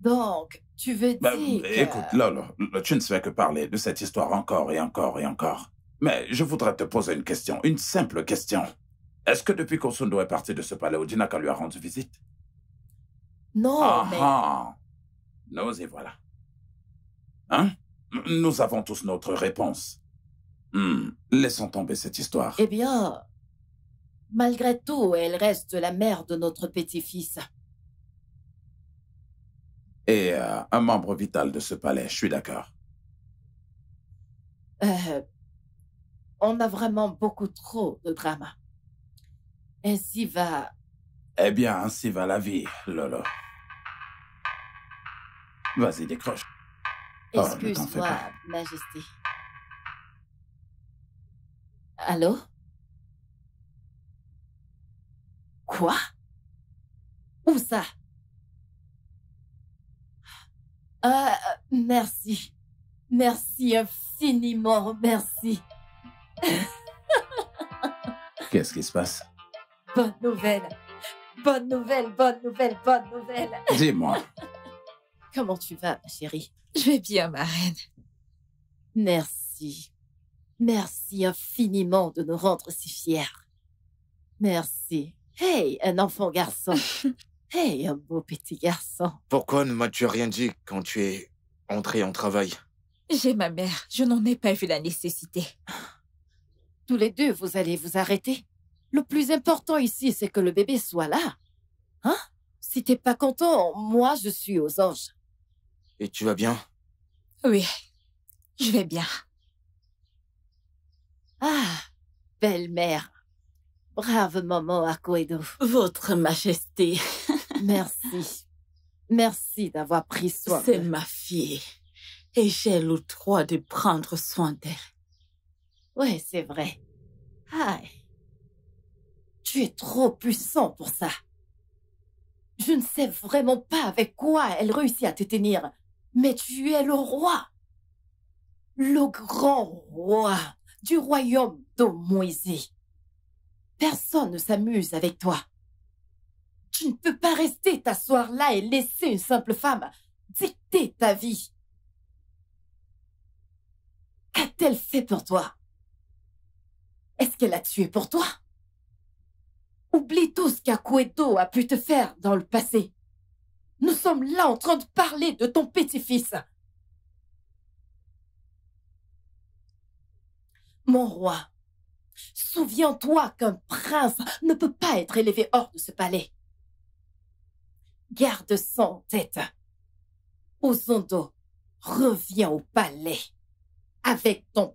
Donc, tu veux bah, dire... écoute, Lolo, tu ne fais que parler de cette histoire encore et encore et encore. Mais je voudrais te poser une question, une simple question. Est-ce que depuis qu'Osundo est parti de ce palais, Odinaka lui a rendu visite Non, ah, ah. nous y voilà. Hein Nous avons tous notre réponse. Hmm, laissons tomber cette histoire. Eh bien, malgré tout, elle reste la mère de notre petit-fils. Et euh, un membre vital de ce palais, je suis d'accord. Euh, on a vraiment beaucoup trop de drama. Ainsi va. Eh bien, ainsi va la vie, Lolo. Vas-y, décroche. Oh, Excuse-moi, Majesté. Allô? Quoi? Où ça? Euh, merci. Merci infiniment, merci. Qu'est-ce qui se passe Bonne nouvelle Bonne nouvelle, bonne nouvelle, bonne nouvelle Dis-moi. Comment tu vas, chérie Je vais bien, ma reine. Merci. Merci infiniment de nous rendre si fiers. Merci. Hey, un enfant garçon. hey, un beau petit garçon. Pourquoi ne m'as-tu rien dit quand tu es entré en travail J'ai ma mère. Je n'en ai pas vu la nécessité. Ah. Tous les deux, vous allez vous arrêter. Le plus important ici, c'est que le bébé soit là. Hein Si t'es pas content, moi, je suis aux anges. Et tu vas bien Oui, je vais bien. Ah, belle-mère. Brave maman Akuedo. Votre Majesté. Merci. Merci d'avoir pris soin. C'est ma fille. Et j'ai le droit de prendre soin d'elle. Oui, c'est vrai. Ah, tu es trop puissant pour ça. Je ne sais vraiment pas avec quoi elle réussit à te tenir, mais tu es le roi. Le grand roi du royaume de Moïse. Personne ne s'amuse avec toi. Tu ne peux pas rester t'asseoir là et laisser une simple femme dicter ta vie. qua t elle fait pour toi est-ce qu'elle a tué pour toi Oublie tout ce qu'Akueto a pu te faire dans le passé. Nous sommes là en train de parler de ton petit-fils. Mon roi, souviens-toi qu'un prince ne peut pas être élevé hors de ce palais. Garde son tête. Ozondo, reviens au palais avec ton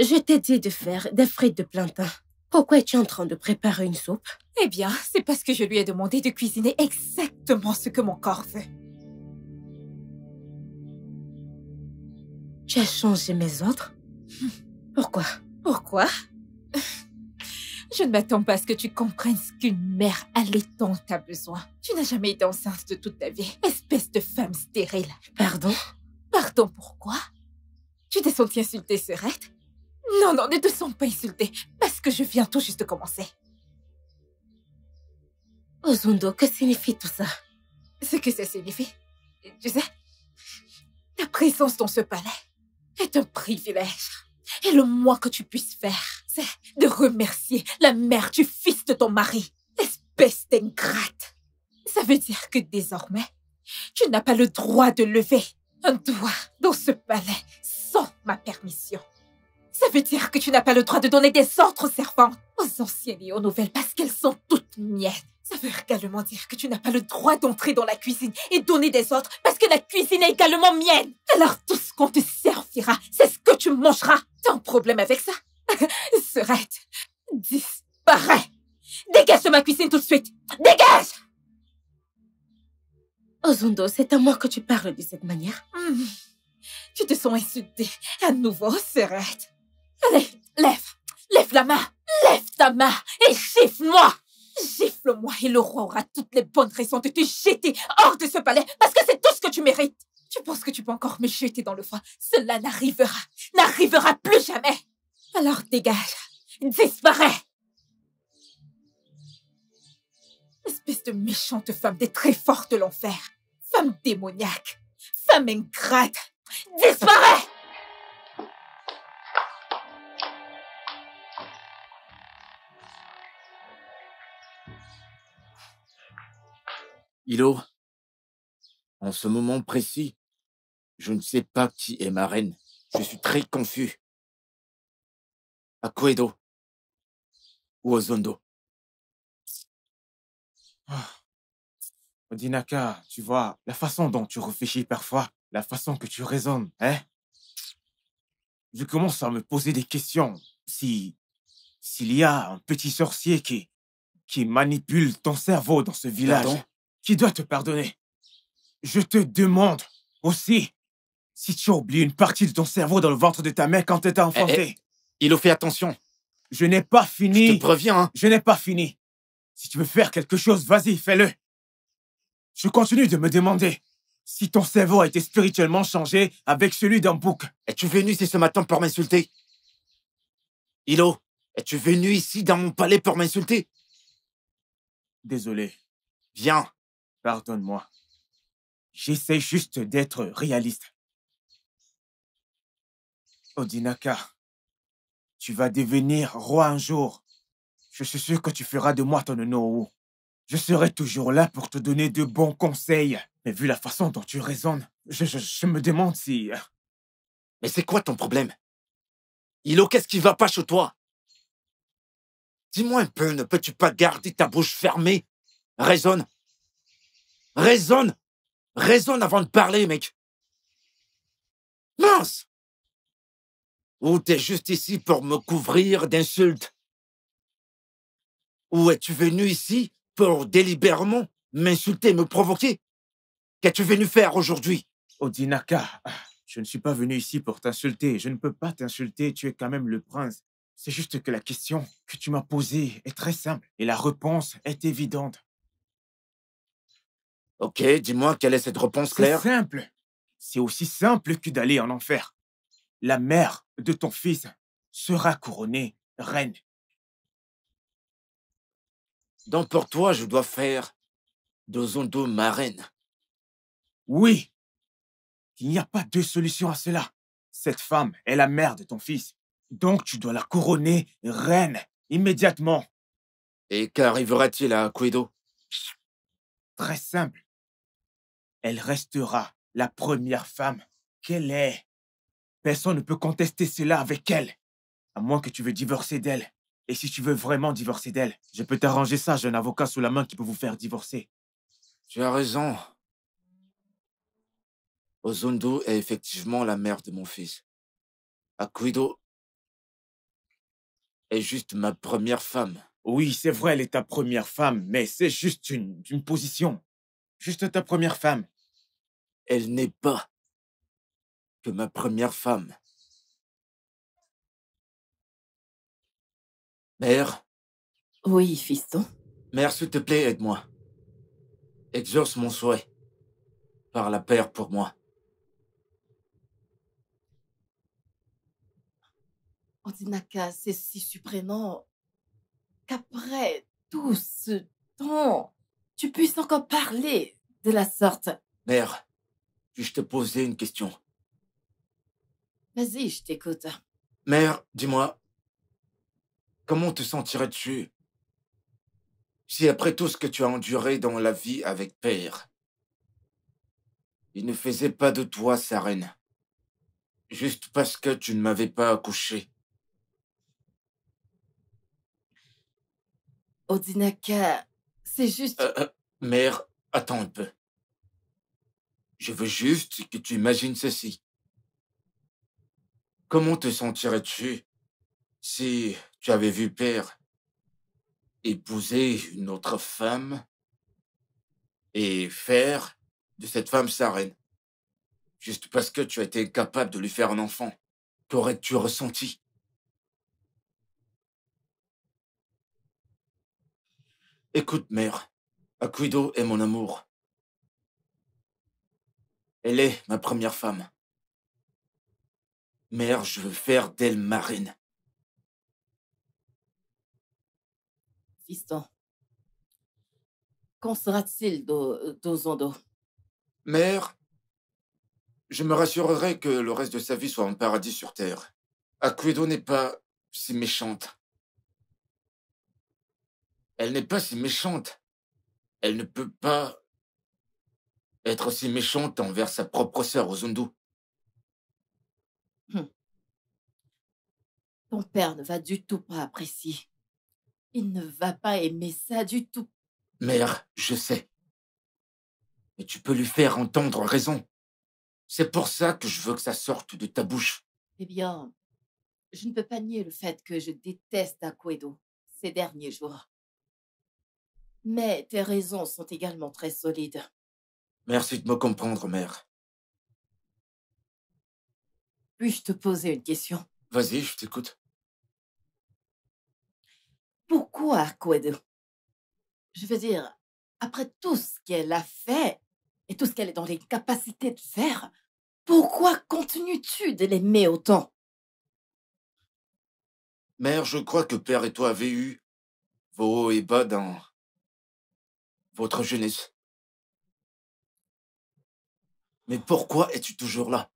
Je t'ai dit de faire des frites de plantain. Pourquoi es-tu en train de préparer une soupe Eh bien, c'est parce que je lui ai demandé de cuisiner exactement ce que mon corps veut. Tu as changé mes ordres hmm. Pourquoi Pourquoi Je ne m'attends pas à ce que tu comprennes ce qu'une mère allaitante a besoin. Tu n'as jamais été enceinte de toute ta vie, espèce de femme stérile. Pardon Pardon pourquoi Tu t'es sentie insultée, Sirette non, non, ne te sens pas insulté, parce que je viens tout juste de commencer. Ozundo, que signifie tout ça Ce que ça signifie Tu sais, ta présence dans ce palais est un privilège. Et le moins que tu puisses faire, c'est de remercier la mère du fils de ton mari, espèce d'ingrate. Ça veut dire que désormais, tu n'as pas le droit de lever un doigt dans ce palais sans ma permission. Ça veut dire que tu n'as pas le droit de donner des ordres aux servantes, aux anciennes et aux nouvelles, parce qu'elles sont toutes miennes. Ça veut également dire que tu n'as pas le droit d'entrer dans la cuisine et donner des ordres, parce que la cuisine est également mienne. Alors tout ce qu'on te servira, c'est ce que tu mangeras. T'as un problème avec ça serait disparaît. Dégage de ma cuisine tout de suite. Dégage Ozundo, c'est à moi que tu parles de cette manière. Hmm. Tu te sens insultée à nouveau, Serette. Lève, lève, lève la main, lève ta main et gifle-moi. Gifle-moi et le roi aura toutes les bonnes raisons de te jeter hors de ce palais parce que c'est tout ce que tu mérites. Tu penses que tu peux encore me jeter dans le froid Cela n'arrivera, n'arrivera plus jamais. Alors dégage, disparais. Espèce de méchante femme des forts de l'enfer, femme démoniaque, femme ingrate, disparais Ilo, en ce moment précis, je ne sais pas qui est ma reine. Je suis très confus. À ou Ozondo. Odinaka, ah. Odinaka, tu vois, la façon dont tu réfléchis parfois, la façon que tu raisonnes, hein Je commence à me poser des questions. Si s'il y a un petit sorcier qui qui manipule ton cerveau dans ce village qui doit te pardonner. Je te demande aussi si tu as oublié une partie de ton cerveau dans le ventre de ta mère quand tu étais eh, eh, enfanté. Ilo, il fait attention. Je n'ai pas fini. Je te préviens. Hein. Je n'ai pas fini. Si tu veux faire quelque chose, vas-y, fais-le. Je continue de me demander si ton cerveau a été spirituellement changé avec celui d'un bouc. Es-tu venu ici ce matin pour m'insulter Ilo, es-tu venu ici dans mon palais pour m'insulter Désolé. Viens, Pardonne-moi. J'essaie juste d'être réaliste. Odinaka, tu vas devenir roi un jour. Je suis sûr que tu feras de moi ton honneur. Je serai toujours là pour te donner de bons conseils. Mais vu la façon dont tu raisonnes, je, me demande si... Euh, Mais c'est quoi ton problème Ilo, qu'est-ce qui va pas chez toi Dis-moi un peu, ne peux-tu pas garder ta bouche fermée Raisonne, Raisonne Raisonne avant de parler, mec Mince Ou t'es juste ici pour me couvrir d'insultes Ou es-tu venu ici pour délibérément m'insulter, me provoquer Qu'es-tu venu faire aujourd'hui Odinaka, je ne suis pas venu ici pour t'insulter. Je ne peux pas t'insulter, tu es quand même le prince. C'est juste que la question que tu m'as posée est très simple et la réponse est évidente. Ok, dis-moi quelle est cette réponse claire. C'est simple. C'est aussi simple que d'aller en enfer. La mère de ton fils sera couronnée reine. Donc pour toi, je dois faire de ma reine. Oui. Il n'y a pas de solution à cela. Cette femme est la mère de ton fils. Donc tu dois la couronner reine immédiatement. Et qu'arrivera-t-il à Kuido Très simple. Elle restera la première femme qu'elle est. Personne ne peut contester cela avec elle, à moins que tu veux divorcer d'elle. Et si tu veux vraiment divorcer d'elle, je peux t'arranger ça, j'ai un avocat sous la main qui peut vous faire divorcer. Tu as raison. Ozundo est effectivement la mère de mon fils. Akuido est juste ma première femme. Oui, c'est vrai, elle est ta première femme, mais c'est juste une, une position. Juste ta première femme. Elle n'est pas que ma première femme. Mère Oui, fiston. Mère, s'il te plaît, aide-moi. Exerce mon souhait. Par la paire pour moi. Odinaka, c'est si surprenant qu'après tout ce temps, tu puisses encore parler de la sorte. Mère, je te poser une question Vas-y, je t'écoute. Mère, dis-moi, comment te sentirais-tu si après tout ce que tu as enduré dans la vie avec Père, il ne faisait pas de toi sa reine, juste parce que tu ne m'avais pas accouché Odinaka, c'est juste... Euh, euh, mère, attends un peu. Je veux juste que tu imagines ceci. Comment te sentirais-tu si tu avais vu Père épouser une autre femme et faire de cette femme sa reine Juste parce que tu as été incapable de lui faire un enfant. Qu'aurais-tu ressenti Écoute, mère, Aquido est mon amour. Elle est ma première femme. Mère, je veux faire d'elle marine. Fiston, qu'en sera-t-il d'Ozondo Mère, je me rassurerai que le reste de sa vie soit un paradis sur Terre. Akuedo n'est pas si méchante. Elle n'est pas si méchante. Elle ne peut pas être aussi méchante envers sa propre sœur, Ozundu. Hum. Ton père ne va du tout pas apprécier. Il ne va pas aimer ça du tout. Mère, je sais. Mais tu peux lui faire entendre raison. C'est pour ça que je veux que ça sorte de ta bouche. Eh bien, je ne peux pas nier le fait que je déteste Akuedo ces derniers jours. Mais tes raisons sont également très solides. Merci de me comprendre, mère. Puis-je te poser une question Vas-y, je t'écoute. Pourquoi Arquedo Je veux dire, après tout ce qu'elle a fait et tout ce qu'elle est dans les capacités de faire, pourquoi continues-tu de l'aimer autant Mère, je crois que père et toi avez eu vos hauts et bas dans votre jeunesse. Mais pourquoi es-tu toujours là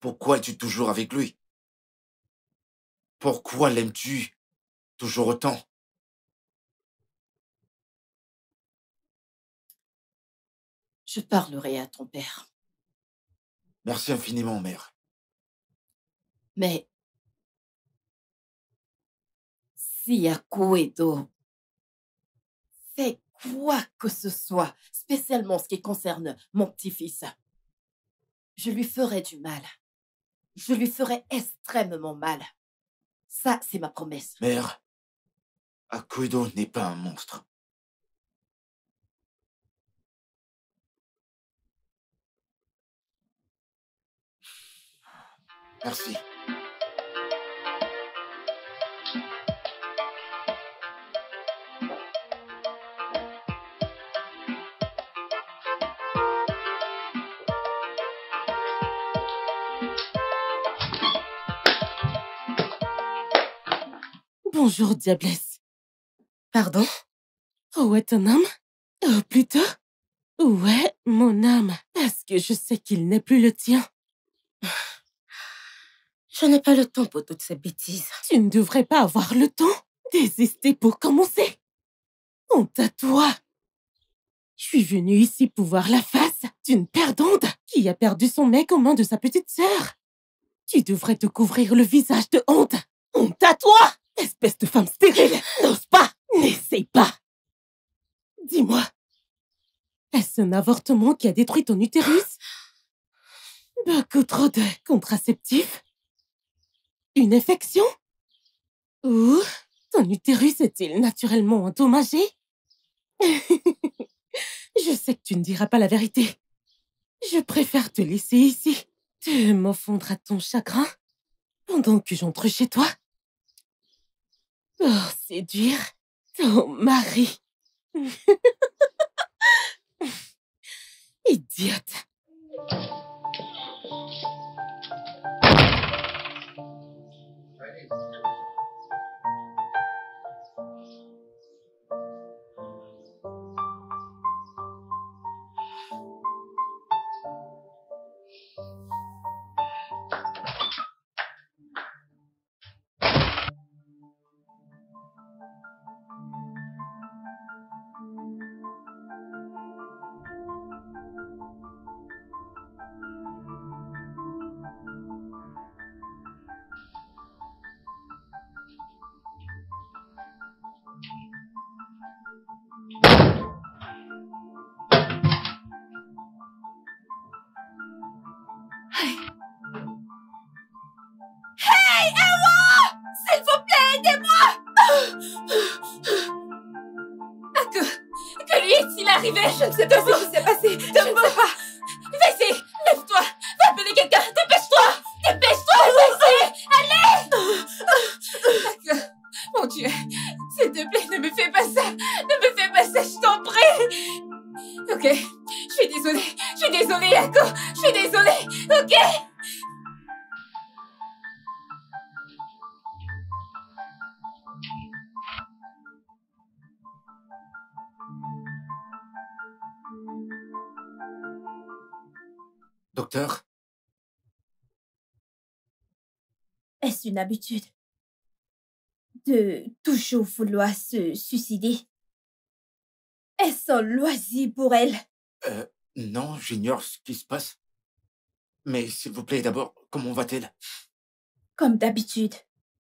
Pourquoi es-tu toujours avec lui Pourquoi l'aimes-tu toujours autant Je parlerai à ton père. Merci infiniment, mère. Mais si Akuedo fait quoi que ce soit, spécialement ce qui concerne mon petit-fils. Je lui ferai du mal. Je lui ferai extrêmement mal. Ça, c'est ma promesse. Mère, Akudo n'est pas un monstre. Merci. Bonjour, diablesse. Pardon Où est ton âme Ou oh, plutôt Où est mon âme Parce que je sais qu'il n'est plus le tien. Je n'ai pas le temps pour toutes ces bêtises. Tu ne devrais pas avoir le temps. Désister pour commencer. Honte à toi. Je suis venue ici pour voir la face d'une perdante qui a perdu son mec aux mains de sa petite sœur. Tu devrais te couvrir le visage de honte. Honte à toi Espèce de femme stérile, n'ose pas, n'essaye pas. Dis-moi, est-ce un avortement qui a détruit ton utérus Beaucoup bah, trop de contraceptifs Une infection Ou ton utérus est-il naturellement endommagé Je sais que tu ne diras pas la vérité. Je préfère te laisser ici, Tu m'offondras ton chagrin, pendant que j'entre chez toi pour oh, séduire ton mari. Idiote. habitude de toujours vouloir se suicider. Est-ce un loisir pour elle euh, Non, j'ignore ce qui se passe. Mais s'il vous plaît, d'abord, comment va-t-elle Comme d'habitude,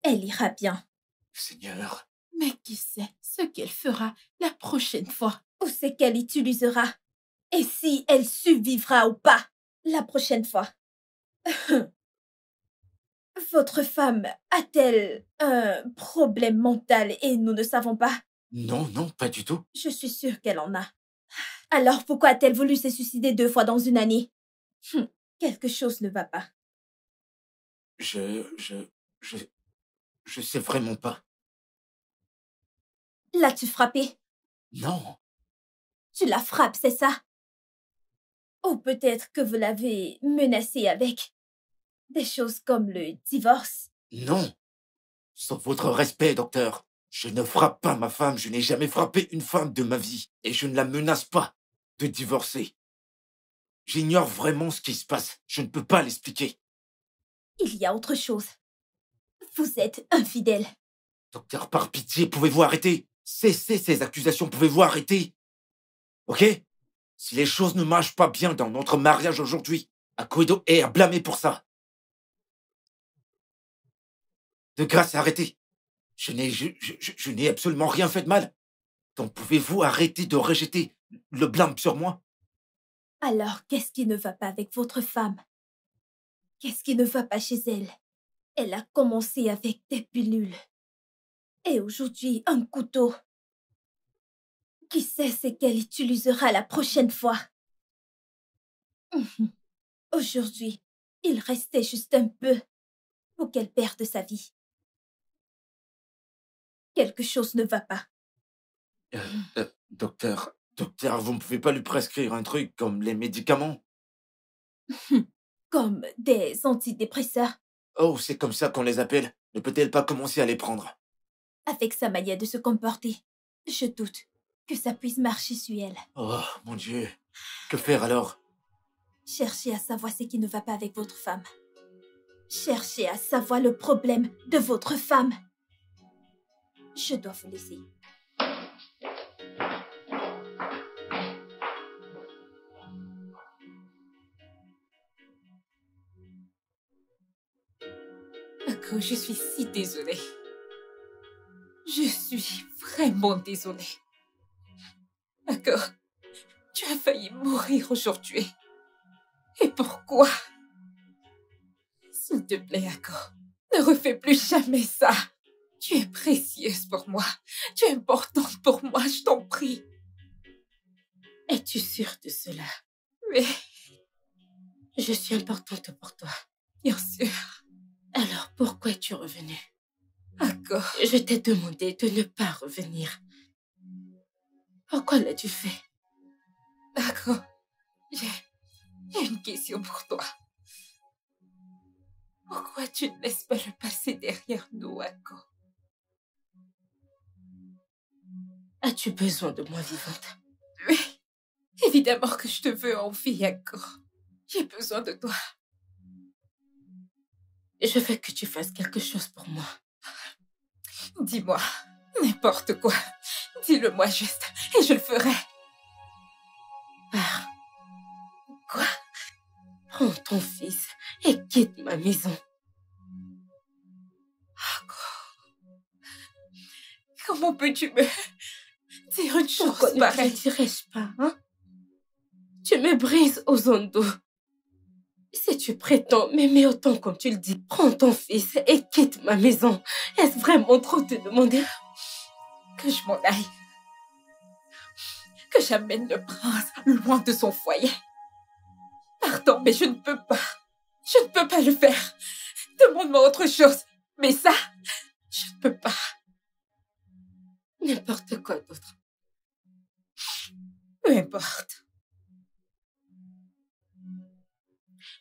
elle ira bien. Seigneur. Mais qui sait ce qu'elle fera la prochaine fois Ou ce qu'elle utilisera Et si elle survivra ou pas la prochaine fois Votre femme a-t-elle un problème mental et nous ne savons pas Non, non, pas du tout. Je suis sûre qu'elle en a. Alors pourquoi a-t-elle voulu se suicider deux fois dans une année hum, Quelque chose ne va pas. Je, je, je, je sais vraiment pas. L'as-tu frappée Non. Tu la frappes, c'est ça Ou oh, peut-être que vous l'avez menacée avec. Des choses comme le divorce Non. Sauf votre respect, docteur. Je ne frappe pas ma femme, je n'ai jamais frappé une femme de ma vie, et je ne la menace pas de divorcer. J'ignore vraiment ce qui se passe, je ne peux pas l'expliquer. Il y a autre chose. Vous êtes infidèle. Docteur, par pitié, pouvez-vous arrêter Cessez ces accusations, pouvez-vous arrêter Ok Si les choses ne marchent pas bien dans notre mariage aujourd'hui, Akuido est à blâmer pour ça. De grâce, arrêtez. Je n'ai absolument rien fait de mal. Donc pouvez-vous arrêter de rejeter le blâme sur moi Alors, qu'est-ce qui ne va pas avec votre femme Qu'est-ce qui ne va pas chez elle Elle a commencé avec des pilules. Et aujourd'hui, un couteau. Qui sait ce qu'elle utilisera la prochaine fois hum, hum. Aujourd'hui, il restait juste un peu pour qu'elle perde sa vie. Quelque chose ne va pas. Euh, euh, docteur, docteur, vous ne pouvez pas lui prescrire un truc comme les médicaments hum, Comme des antidépresseurs. Oh, c'est comme ça qu'on les appelle. Ne peut-elle pas commencer à les prendre Avec sa manière de se comporter, je doute que ça puisse marcher sur elle. Oh, mon Dieu. Que faire alors Cherchez à savoir ce qui ne va pas avec votre femme. Cherchez à savoir le problème de votre femme je dois vous laisser. je suis si désolée. Je suis vraiment désolée. Ako, tu as failli mourir aujourd'hui. Et pourquoi S'il te plaît, Ako, ne refais plus jamais ça. Tu es précieuse pour moi. Tu es importante pour moi, je t'en prie. Es-tu sûre de cela Oui. Je suis importante pour toi. Bien sûr. Alors pourquoi es-tu revenue Ako. Je t'ai demandé de ne pas revenir. Pourquoi l'as-tu fait Ako, J'ai une question pour toi. Pourquoi tu ne laisses pas le passé derrière nous, Ako As-tu besoin de moi vivante Oui. Évidemment que je te veux en vie, J'ai besoin de toi. Je veux que tu fasses quelque chose pour moi. Dis-moi, n'importe quoi. Dis-le-moi juste, et je le ferai. Quoi Prends ton fils et quitte ma maison. Comment peux-tu me chose ne dirais pas, hein? Tu me brises aux ondes. Si tu prétends m'aimer autant comme tu le dis, prends ton fils et quitte ma maison. Est-ce vraiment trop te demander que je m'en aille Que j'amène le prince loin de son foyer Pardon, mais je ne peux pas. Je ne peux pas le faire. Demande-moi autre chose. Mais ça, je ne peux pas. N'importe quoi d'autre. Peu importe.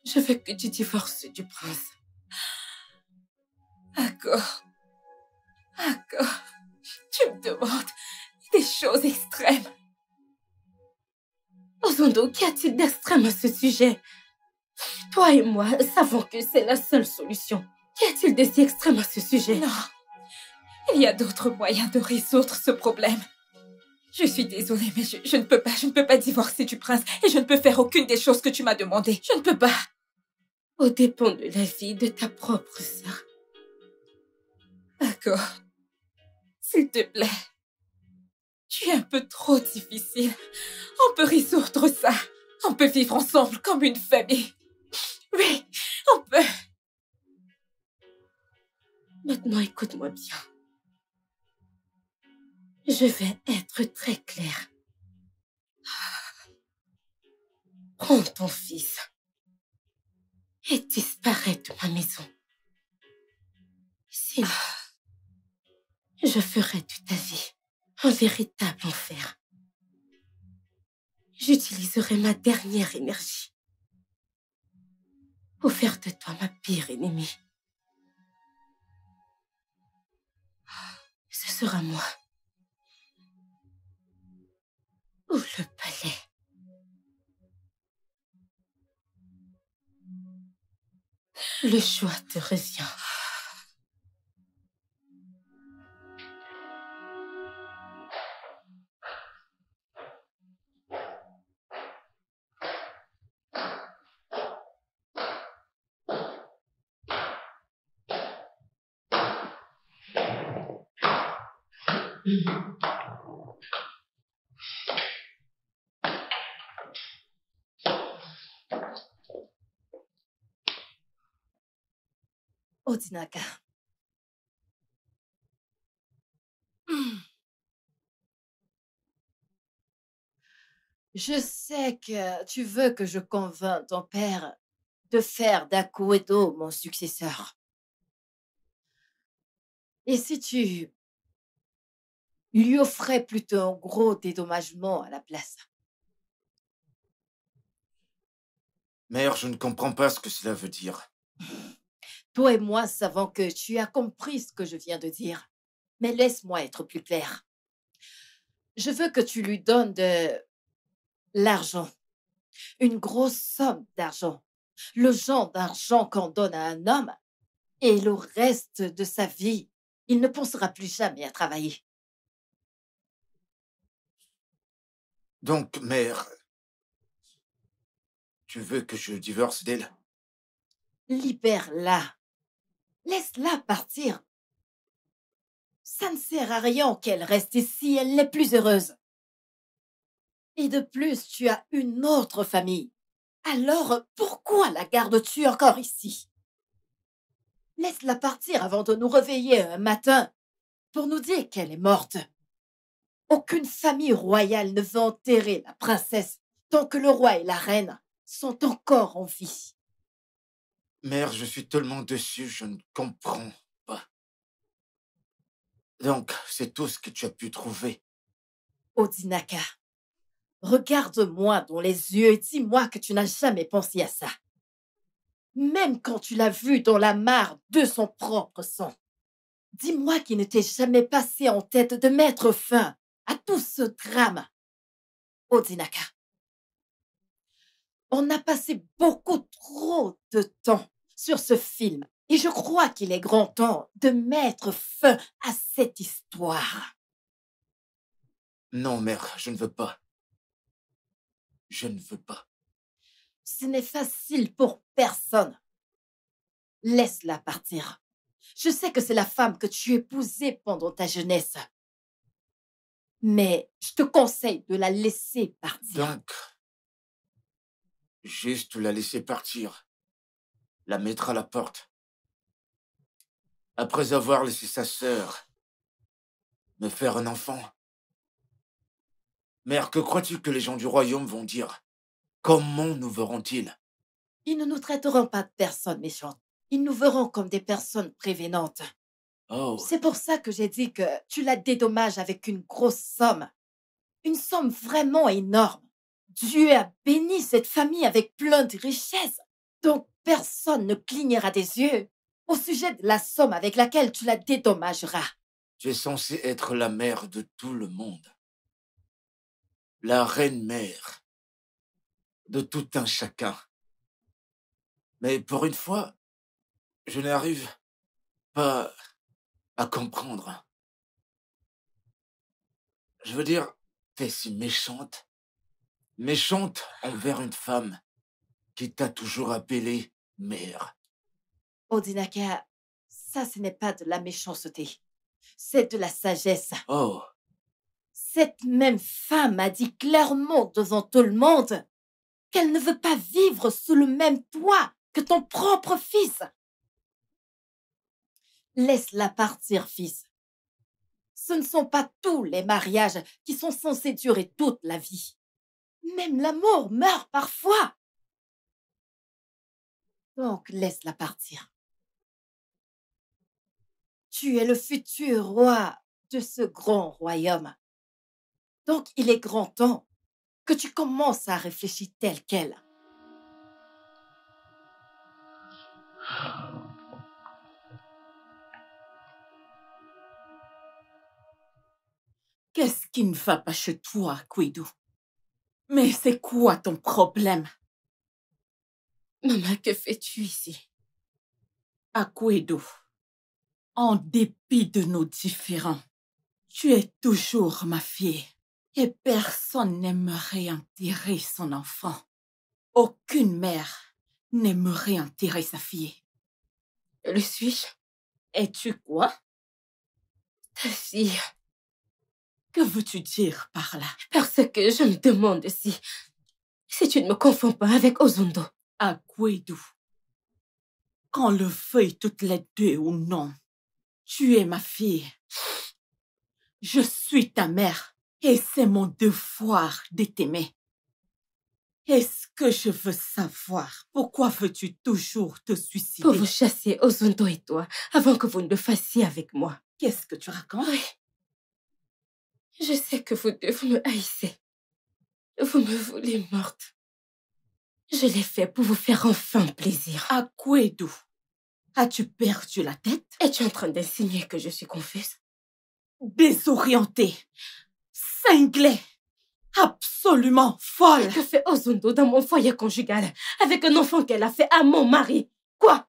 Je veux que tu divorces du prince. Accord. Accord. Tu me demandes des choses extrêmes. Osondo, qu'y a-t-il d'extrême à ce sujet Toi et moi savons que c'est la seule solution. Qu'y a-t-il de si extrême à ce sujet Non. Il y a d'autres moyens de résoudre ce problème. Je suis désolée, mais je, ne peux pas, je ne peux pas divorcer du prince et je ne peux faire aucune des choses que tu m'as demandé. Je ne peux pas. Au dépend de la vie de ta propre sœur. D'accord. S'il te plaît. Tu es un peu trop difficile. On peut résoudre ça. On peut vivre ensemble comme une famille. Oui, on peut. Maintenant, écoute-moi bien. Je vais être très claire. Prends ton fils et disparais de ma maison. Sinon, je ferai de ta vie un véritable enfer. J'utiliserai ma dernière énergie pour faire de toi ma pire ennemie. Ce sera moi ou le palais. Le choix te revient. Odinaka. Hmm. Je sais que tu veux que je convainque ton père de faire d'Akuedo mon successeur. Et si tu lui offrais plutôt un gros dédommagement à la place Mère, je ne comprends pas ce que cela veut dire. Toi et moi savons que tu as compris ce que je viens de dire, mais laisse-moi être plus clair. Je veux que tu lui donnes de l'argent, une grosse somme d'argent, le genre d'argent qu'on donne à un homme, et le reste de sa vie, il ne pensera plus jamais à travailler. Donc, mère, tu veux que je divorce d'elle Libère-la Laisse-la partir. Ça ne sert à rien qu'elle reste ici, elle n'est plus heureuse. Et de plus, tu as une autre famille. Alors, pourquoi la gardes-tu encore ici Laisse-la partir avant de nous réveiller un matin pour nous dire qu'elle est morte. Aucune famille royale ne veut enterrer la princesse tant que le roi et la reine sont encore en vie. Mère, je suis tellement dessus, je ne comprends pas. Donc, c'est tout ce que tu as pu trouver. Odinaka, regarde-moi dans les yeux et dis-moi que tu n'as jamais pensé à ça. Même quand tu l'as vu dans la mare de son propre sang. Dis-moi qu'il ne t'est jamais passé en tête de mettre fin à tout ce drame. Odinaka, on a passé beaucoup trop de temps sur ce film et je crois qu'il est grand temps de mettre fin à cette histoire. Non, mère, je ne veux pas. Je ne veux pas. Ce n'est facile pour personne. Laisse-la partir. Je sais que c'est la femme que tu épousais pendant ta jeunesse. Mais je te conseille de la laisser partir. Juste la laisser partir, la mettre à la porte. Après avoir laissé sa sœur me faire un enfant. Mère, que crois-tu que les gens du royaume vont dire Comment nous verront-ils Ils ne nous traiteront pas de personnes méchantes. Ils nous verront comme des personnes prévenantes. Oh. C'est pour ça que j'ai dit que tu la dédommages avec une grosse somme. Une somme vraiment énorme. Dieu a béni cette famille avec plein de richesses, donc personne ne clignera des yeux au sujet de la somme avec laquelle tu la dédommageras. Tu es censée être la mère de tout le monde, la reine mère de tout un chacun. Mais pour une fois, je n'arrive pas à comprendre. Je veux dire, es si méchante méchante envers une femme qui t'a toujours appelée mère. Odinaka, oh, ça ce n'est pas de la méchanceté, c'est de la sagesse. Oh. Cette même femme a dit clairement devant tout le monde qu'elle ne veut pas vivre sous le même toit que ton propre fils. Laisse-la partir, fils. Ce ne sont pas tous les mariages qui sont censés durer toute la vie. Même l'amour meurt parfois. Donc laisse-la partir. Tu es le futur roi de ce grand royaume. Donc il est grand temps que tu commences à réfléchir tel quel. Qu'est-ce qui ne va pas chez toi, Cuidou mais c'est quoi ton problème Maman, que fais-tu ici Akuedo, en dépit de nos différends, tu es toujours ma fille et personne n'aimerait enterrer son enfant. Aucune mère n'aimerait enterrer sa fille. Le suis-je Es-tu quoi Ta fille que veux-tu dire par là Parce que je me demande si... si tu ne me confonds pas avec Ozundo. Kwedu, Quand le veuille toutes les deux ou non, tu es ma fille. Je suis ta mère et c'est mon devoir de t'aimer. Est-ce que je veux savoir pourquoi veux-tu toujours te suicider Pour vous chasser Ozundo et toi avant que vous ne le fassiez avec moi. Qu'est-ce que tu racontes je sais que vous deux, vous me haïssez. Vous me voulez morte. Je l'ai fait pour vous faire enfin plaisir. À quoi d'où As-tu perdu la tête Es-tu en train d'insigner que je suis confuse Désorientée. Cinglée. Absolument folle. Que fait Ozundo dans mon foyer conjugal avec un enfant qu'elle a fait à mon mari Quoi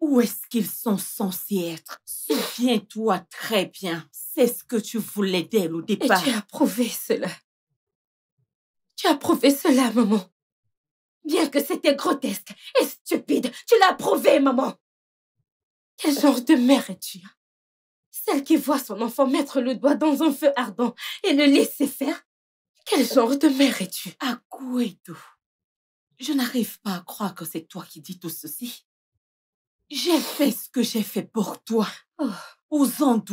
où est-ce qu'ils sont censés être Souviens-toi très bien. C'est ce que tu voulais d'elle au départ. Et tu as prouvé cela. Tu as prouvé cela, maman. Bien que c'était grotesque et stupide, tu l'as prouvé, maman. Quel genre de mère es-tu hein? Celle qui voit son enfant mettre le doigt dans un feu ardent et le laisser faire Quel genre de mère es-tu Akuedo, je n'arrive pas à croire que c'est toi qui dis tout ceci. J'ai fait ce que j'ai fait pour toi. Oh.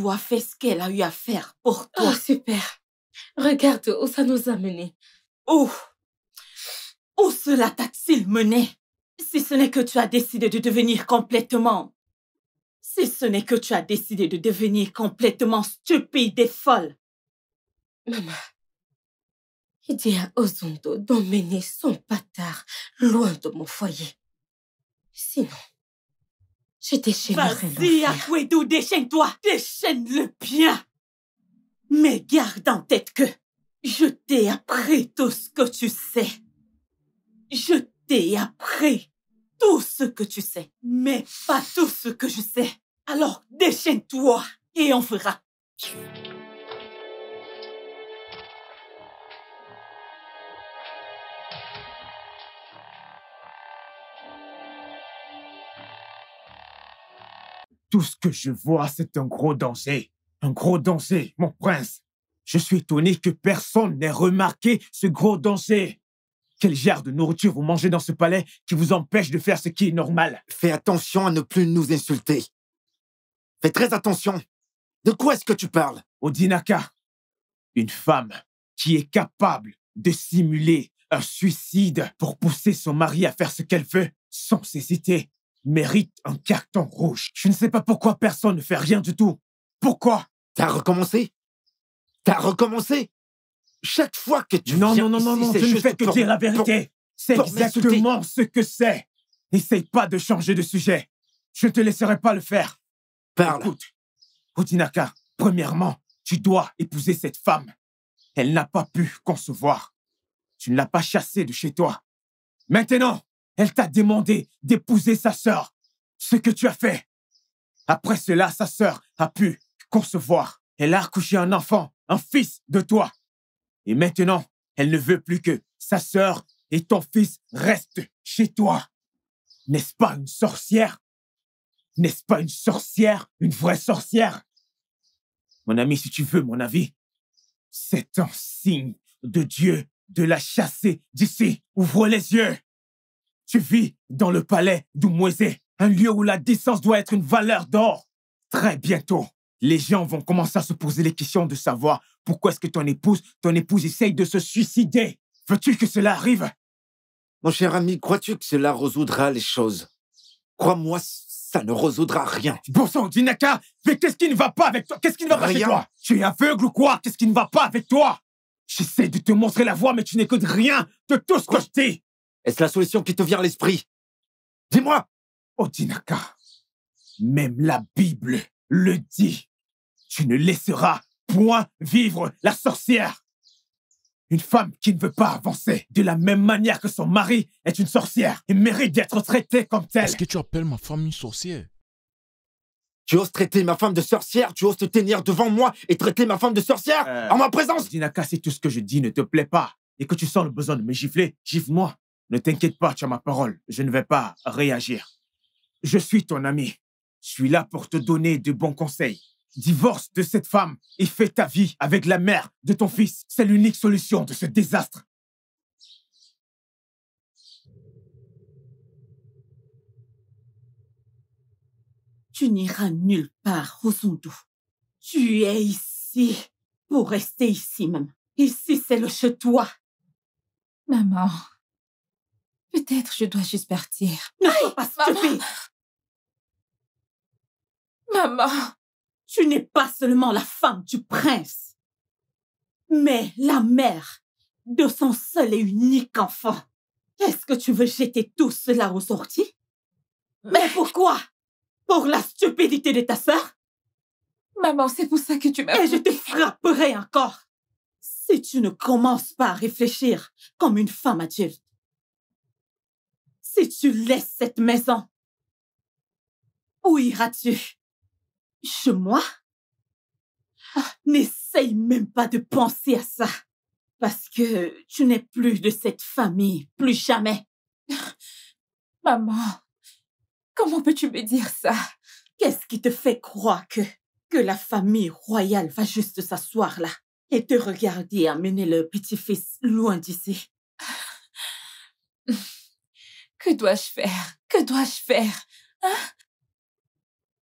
a fait ce qu'elle a eu à faire pour toi. Oh, super. Regarde où ça nous a menés. Où oh. Où oh, cela t'a-t-il mené Si ce n'est que tu as décidé de devenir complètement... Si ce n'est que tu as décidé de devenir complètement stupide et folle. Maman, il dit à Ozondo d'emmener son patard loin de mon foyer. Sinon, je déchaînerai Vas-y, Akwedou, déchaîne-toi. Déchaîne-le bien. Mais garde en tête que je t'ai appris tout ce que tu sais. Je t'ai appris tout ce que tu sais, mais pas tout ce que je sais. Alors déchaîne-toi et on fera. Tout ce que je vois, c'est un gros danger. Un gros danger, mon prince. Je suis étonné que personne n'ait remarqué ce gros danger. Quelle gère de nourriture vous mangez dans ce palais qui vous empêche de faire ce qui est normal Fais attention à ne plus nous insulter. Fais très attention. De quoi est-ce que tu parles Odinaka, une femme qui est capable de simuler un suicide pour pousser son mari à faire ce qu'elle veut sans hésiter mérite un carton rouge. Je ne sais pas pourquoi personne ne fait rien du tout. Pourquoi T'as recommencé T'as recommencé Chaque fois que tu non, Non, non, non, non, je ne fais que dire la vérité. C'est exactement ce que c'est. N'essaye pas de changer de sujet. Je ne te laisserai pas le faire. Parle. Écoute, Odinaka, premièrement, tu dois épouser cette femme. Elle n'a pas pu concevoir. Tu ne l'as pas chassée de chez toi. Maintenant, elle t'a demandé d'épouser sa sœur, ce que tu as fait. Après cela, sa sœur a pu concevoir. Elle a accouché un enfant, un fils de toi. Et maintenant, elle ne veut plus que sa sœur et ton fils restent chez toi. N'est-ce pas une sorcière N'est-ce pas une sorcière, une vraie sorcière Mon ami, si tu veux mon avis, c'est un signe de Dieu de la chasser d'ici. Ouvre les yeux. Tu vis dans le palais d'Oumouézé, un lieu où la distance doit être une valeur d'or. Très bientôt, les gens vont commencer à se poser les questions de savoir pourquoi est-ce que ton épouse, ton épouse essaye de se suicider. Veux-tu que cela arrive Mon cher ami, crois-tu que cela résoudra les choses Crois-moi, ça ne résoudra rien. Bon sang, Dinaka, mais qu'est-ce qui ne va pas avec toi Qu'est-ce qui ne va pas avec toi Tu es aveugle ou quoi Qu'est-ce qui ne va pas avec toi J'essaie de te montrer la voie, mais tu n'écoutes rien de tout ce que je dis. Est-ce la solution qui te vient à l'esprit Dis-moi Odinaka, même la Bible le dit. Tu ne laisseras point vivre la sorcière. Une femme qui ne veut pas avancer de la même manière que son mari est une sorcière et mérite d'être traitée comme telle. Est-ce que tu appelles ma femme une sorcière tu oses traiter ma femme de sorcière, tu oses te tenir devant moi et traiter ma femme de sorcière euh, en ma présence Odinaka, si tout ce que je dis ne te plaît pas et que tu sens le besoin de me gifler, gifle-moi. Ne t'inquiète pas, tu as ma parole. Je ne vais pas réagir. Je suis ton ami. Je suis là pour te donner de bons conseils. Divorce de cette femme et fais ta vie avec la mère de ton fils. C'est l'unique solution de ce désastre. Tu n'iras nulle part, Rosundo. Tu es ici pour rester ici même. Ici, c'est le chez toi. Maman. Peut-être je dois juste partir. Ne sois pas stupide. Maman. Tu n'es pas seulement la femme du prince, mais la mère de son seul et unique enfant. Est-ce que tu veux jeter tout cela aux sorties Mais pourquoi Pour la stupidité de ta sœur Maman, c'est pour ça que tu m'as... Et je te frapperai encore si tu ne commences pas à réfléchir comme une femme adulte. Si tu laisses cette maison, où iras-tu Chez moi ah, N'essaye même pas de penser à ça, parce que tu n'es plus de cette famille, plus jamais. Maman, comment peux-tu me dire ça Qu'est-ce qui te fait croire que, que la famille royale va juste s'asseoir là et te regarder amener leur petit-fils loin d'ici Que dois-je faire Que dois-je faire hein?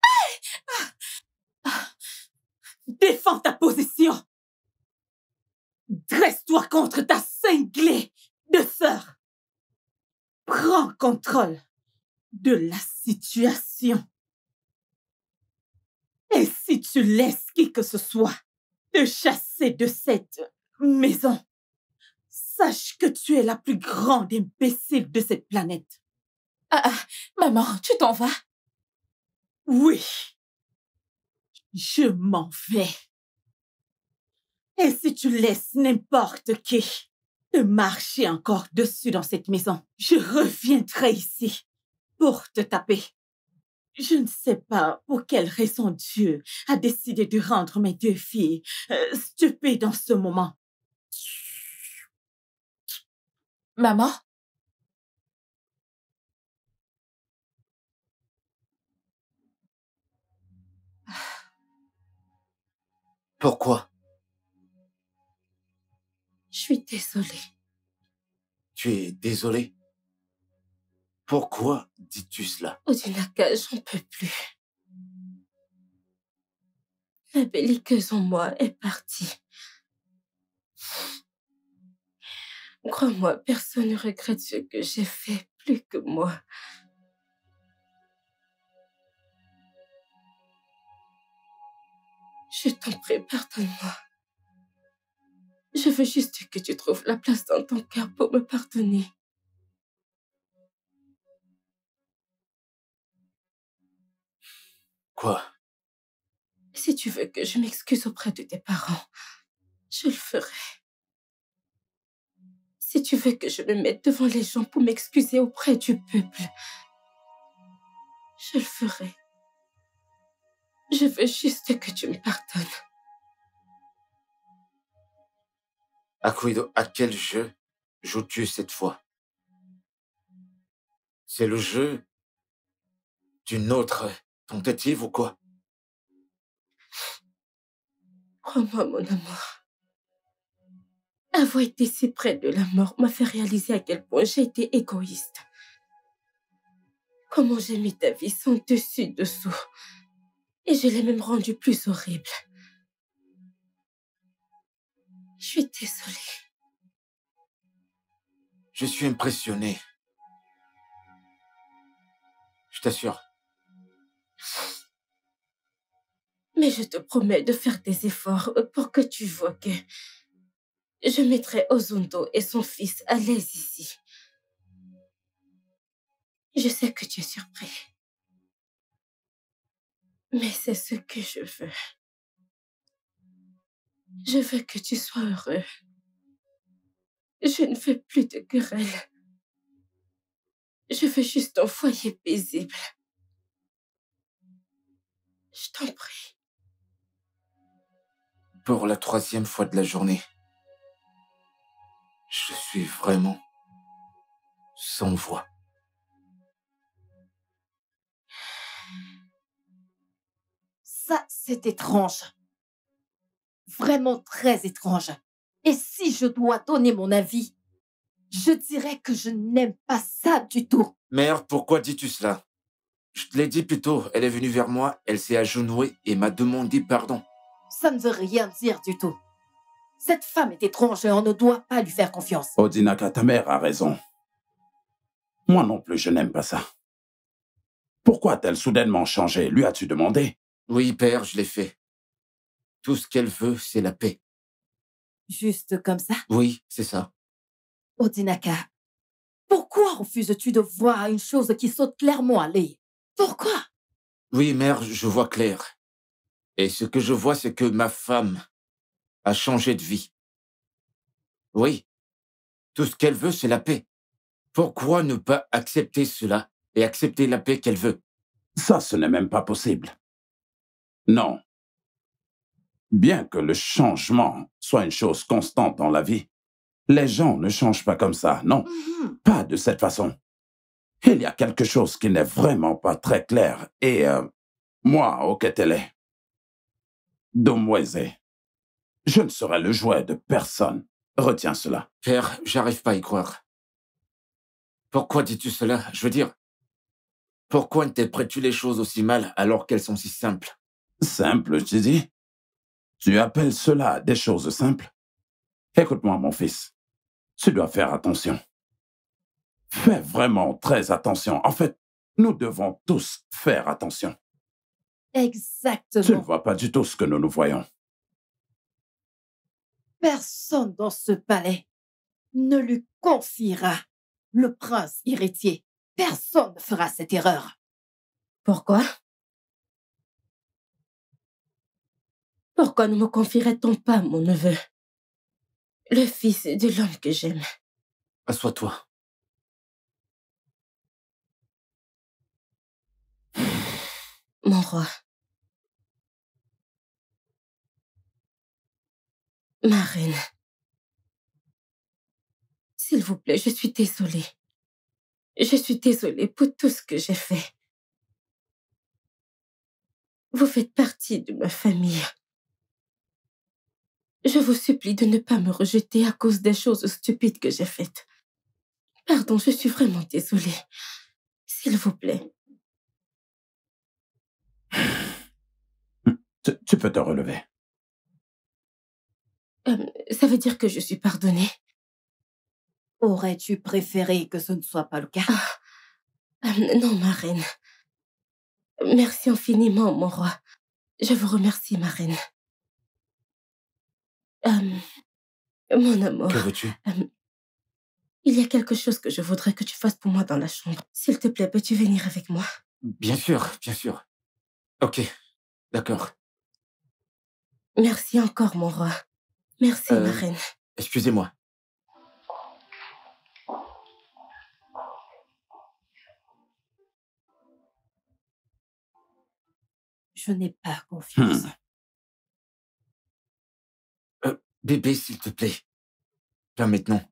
ah! Ah! Ah! Défends ta position Dresse-toi contre ta cinglée de sœur Prends contrôle de la situation. Et si tu laisses qui que ce soit te chasser de cette maison, Sache que tu es la plus grande imbécile de cette planète. Ah, ah maman, tu t'en vas Oui. Je m'en vais. Et si tu laisses n'importe qui te marcher encore dessus dans cette maison, je reviendrai ici pour te taper. Je ne sais pas pour quelle raison Dieu a décidé de rendre mes deux filles euh, stupides en ce moment. Maman Pourquoi Je suis désolée. Tu es désolée Pourquoi dis-tu cela je j'en peux plus. La belliqueuse en moi est partie. Crois-moi, personne ne regrette ce que j'ai fait plus que moi. Je t'en prie, pardonne-moi. Je veux juste que tu trouves la place dans ton cœur pour me pardonner. Quoi Si tu veux que je m'excuse auprès de tes parents, je le ferai. Si tu veux que je me mette devant les gens pour m'excuser auprès du peuple, je le ferai. Je veux juste que tu me pardonnes. Akuido, à quel jeu joues-tu cette fois C'est le jeu d'une autre tentative ou quoi Crois-moi, mon amour. Avoir été si près de la mort m'a fait réaliser à quel point j'ai été égoïste. Comment j'ai mis ta vie sans dessus dessous. Et je l'ai même rendue plus horrible. Je suis désolée. Je suis impressionné. Je t'assure. Mais je te promets de faire des efforts pour que tu vois que je mettrai Ozundo et son fils à l'aise ici. Je sais que tu es surpris. Mais c'est ce que je veux. Je veux que tu sois heureux. Je ne veux plus de querelles. Je veux juste un foyer paisible. Je t'en prie. Pour la troisième fois de la journée, je suis vraiment sans voix. Ça, c'est étrange. Vraiment très étrange. Et si je dois donner mon avis, je dirais que je n'aime pas ça du tout. Mère, pourquoi dis-tu cela Je te l'ai dit plus tôt, elle est venue vers moi, elle s'est agenouée et m'a demandé pardon. Ça ne veut rien dire du tout. Cette femme est étrange et on ne doit pas lui faire confiance. Odinaka, ta mère a raison. Moi non plus, je n'aime pas ça. Pourquoi a-t-elle soudainement changé Lui as-tu demandé Oui, père, je l'ai fait. Tout ce qu'elle veut, c'est la paix. Juste comme ça Oui, c'est ça. Odinaka, pourquoi refuses-tu de voir une chose qui saute clairement à l'œil Pourquoi Oui, mère, je vois clair. Et ce que je vois, c'est que ma femme a changer de vie. Oui, tout ce qu'elle veut, c'est la paix. Pourquoi ne pas accepter cela et accepter la paix qu'elle veut Ça, ce n'est même pas possible. Non. Bien que le changement soit une chose constante dans la vie, les gens ne changent pas comme ça, non, mm-hmm. pas de cette façon. Il y a quelque chose qui n'est vraiment pas très clair et euh, moi, Oketele, Domweze, je ne serai le jouet de personne. Retiens cela. Père, j'arrive pas à y croire. Pourquoi dis-tu cela Je veux dire, pourquoi interprètes-tu les choses aussi mal alors qu'elles sont si simples Simple, tu dis Tu appelles cela des choses simples Écoute-moi, mon fils. Tu dois faire attention. Fais vraiment très attention. En fait, nous devons tous faire attention. Exactement. Tu ne vois pas du tout ce que nous nous voyons personne dans ce palais ne lui confiera le prince héritier. Personne ne fera cette erreur. Pourquoi Pourquoi ne me confierait-on pas mon neveu Le fils de l'homme que j'aime. Assois-toi. Mon roi. Ma reine. S'il vous plaît, je suis désolée. Je suis désolée pour tout ce que j'ai fait. Vous faites partie de ma famille. Je vous supplie de ne pas me rejeter à cause des choses stupides que j'ai faites. Pardon, je suis vraiment désolée. S'il vous plaît. Tu, tu peux te relever. Euh, ça veut dire que je suis pardonnée. Aurais-tu préféré que ce ne soit pas le cas ah, euh, Non, ma reine. Merci infiniment, mon roi. Je vous remercie, ma reine. Euh, mon amour. Que veux-tu Il y a quelque chose que je voudrais que tu fasses pour moi dans la chambre. S'il te plaît, peux-tu venir avec moi Bien sûr, bien sûr. Ok, d'accord. Merci encore, mon roi. Merci, euh, ma reine. Excusez-moi. Je n'ai pas confiance. Hmm. Euh, bébé, s'il te plaît. Viens maintenant.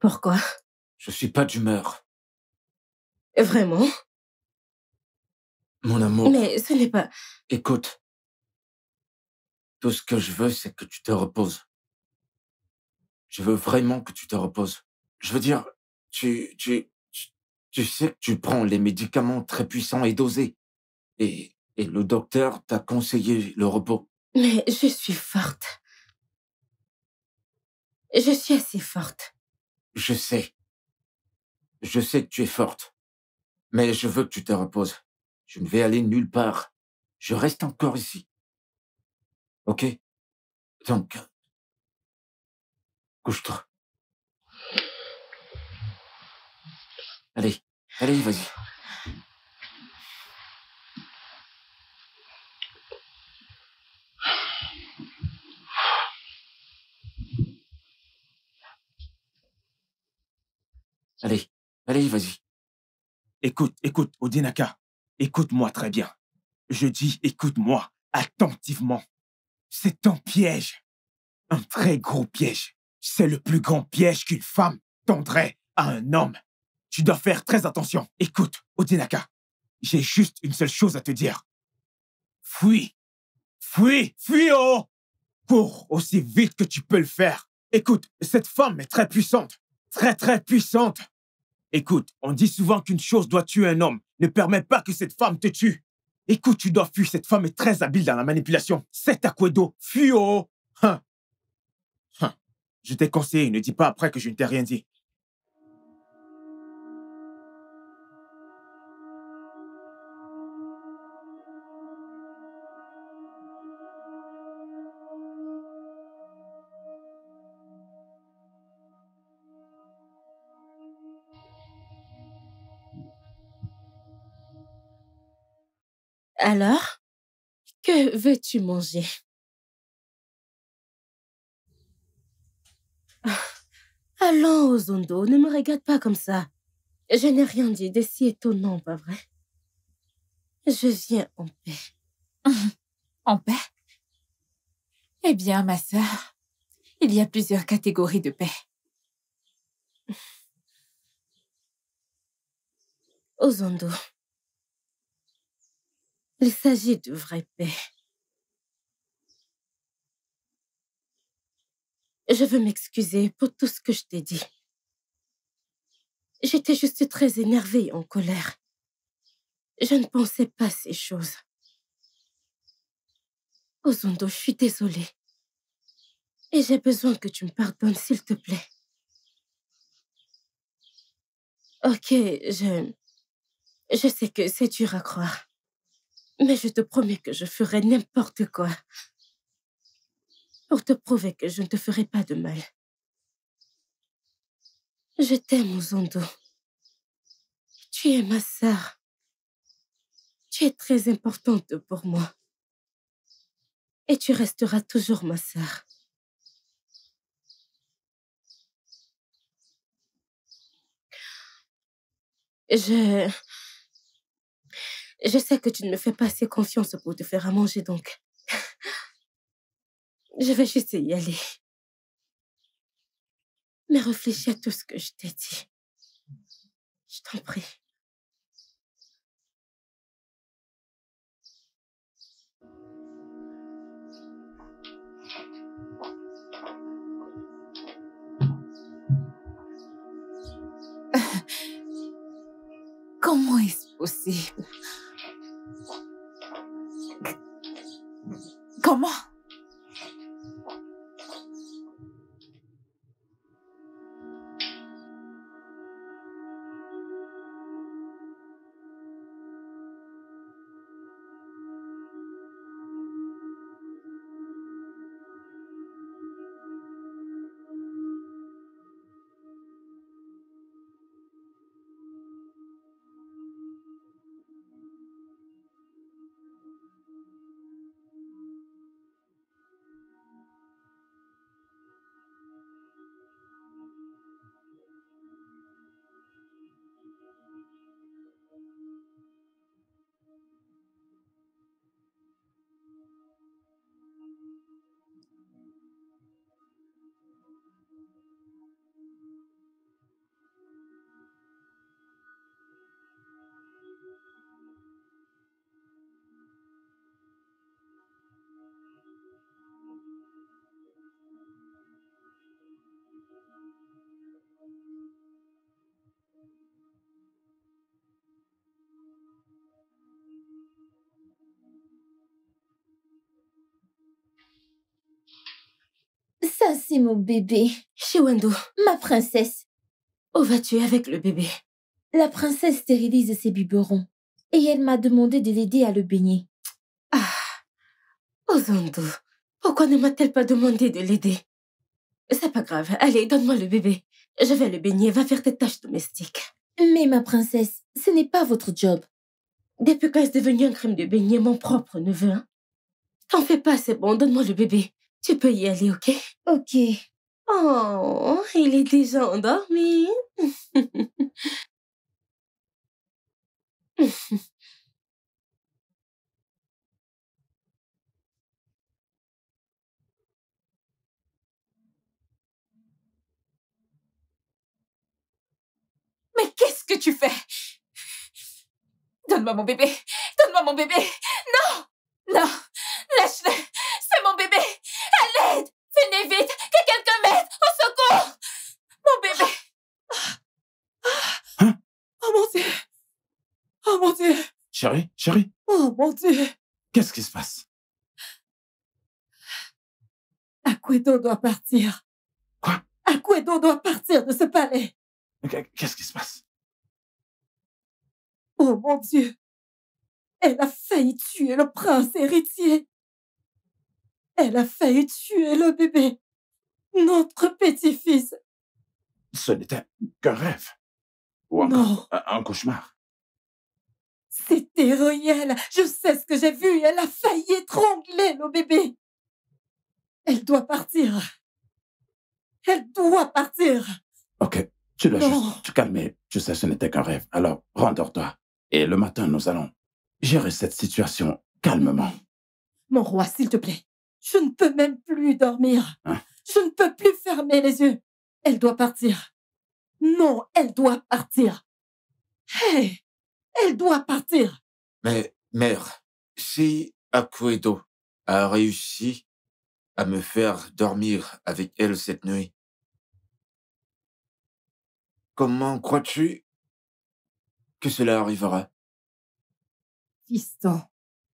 Pourquoi Je suis pas d'humeur. Vraiment Mon amour. Mais ce n'est pas... Écoute, tout ce que je veux, c'est que tu te reposes. Je veux vraiment que tu te reposes. Je veux dire, tu, tu, tu, sais que tu prends les médicaments très puissants et dosés. Et, et le docteur t'a conseillé le repos. Mais je suis forte. Je suis assez forte. Je sais. Je sais que tu es forte. Mais je veux que tu te reposes. Je ne vais aller nulle part. Je reste encore ici. OK Donc, couche-toi. Allez, allez, vas-y. Allez, allez, vas-y. Écoute, écoute, Odinaka. Écoute-moi très bien. Je dis écoute-moi attentivement. C'est un piège. Un très gros piège. C'est le plus grand piège qu'une femme tendrait à un homme. Tu dois faire très attention. Écoute, Odinaka, j'ai juste une seule chose à te dire. Fuis. Fuis. Fuis, oh Cours aussi vite que tu peux le faire. Écoute, cette femme est très puissante. Très, très puissante. Écoute, on dit souvent qu'une chose doit tuer un homme. Ne permets pas que cette femme te tue. Écoute, tu dois fuir. Cette femme est très habile dans la manipulation. C'est Akwedo. Fuis, oh! Hein. hein. Je t'ai conseillé, ne dis pas après que je ne t'ai rien dit. Alors, que veux-tu manger ah, Allons, Ozondo, ne me regarde pas comme ça. Je n'ai rien dit de si étonnant, pas vrai Je viens en paix. en paix Eh bien, ma sœur, il y a plusieurs catégories de paix. Ozondo, oh, il s'agit de vraie paix. Je veux m'excuser pour tout ce que je t'ai dit. J'étais juste très énervée en colère. Je ne pensais pas ces choses. Ozondo, je suis désolée. Et j'ai besoin que tu me pardonnes, s'il te plaît. Ok, je... Je sais que c'est dur à croire. Mais je te promets que je ferai n'importe quoi pour te prouver que je ne te ferai pas de mal. Je t'aime, Ozondo. Tu es ma sœur. Tu es très importante pour moi. Et tu resteras toujours ma sœur. Je... Je sais que tu ne me fais pas assez confiance pour te faire à manger, donc... Je vais juste y aller. Mais réfléchis à tout ce que je t'ai dit. Je t'en prie. Comment est-ce possible ¿Cómo? c'est mon bébé. Wando, ma princesse. Où vas-tu avec le bébé La princesse stérilise ses biberons et elle m'a demandé de l'aider à le baigner. Ah Ozondo, oh, pourquoi ne m'a-t-elle pas demandé de l'aider C'est pas grave, allez, donne-moi le bébé. Je vais le baigner, va faire tes tâches domestiques. Mais ma princesse, ce n'est pas votre job. Depuis quand est devenu un crime de baigner mon propre neveu hein? T'en fais pas, c'est bon, donne-moi le bébé. Tu peux y aller, ok Ok. Oh, il est déjà endormi. Mais qu'est-ce que tu fais Donne-moi mon bébé Donne-moi mon bébé Non non, lâche-le. C'est mon bébé. À l'aide. Venez vite. Que quelqu'un m'aide. Au secours. Mon bébé. Hein? Oh mon Dieu. Oh mon Dieu. Chérie, chérie. Oh mon Dieu. Qu'est-ce qui se passe? Aquedo doit partir. Quoi? Aquedo doit partir de ce palais. Qu'est-ce qui se passe? Oh mon Dieu. Elle a failli tuer le prince héritier. Elle a failli tuer le bébé, notre petit-fils. Ce n'était qu'un rêve. Ou encore un cauchemar. C'était réel. Je sais ce que j'ai vu. Elle a failli étrangler le bébé. Elle doit partir. Elle doit partir. Ok, tu dois juste te calmer. Tu sais, ce n'était qu'un rêve. Alors, rendors-toi. Et le matin, nous allons Gérer cette situation calmement. Mon roi, s'il te plaît, je ne peux même plus dormir. Hein? Je ne peux plus fermer les yeux. Elle doit partir. Non, elle doit partir. Hé, elle doit partir. Mais, mère, si Akuedo a réussi à me faire dormir avec elle cette nuit, comment crois-tu que cela arrivera Fiston,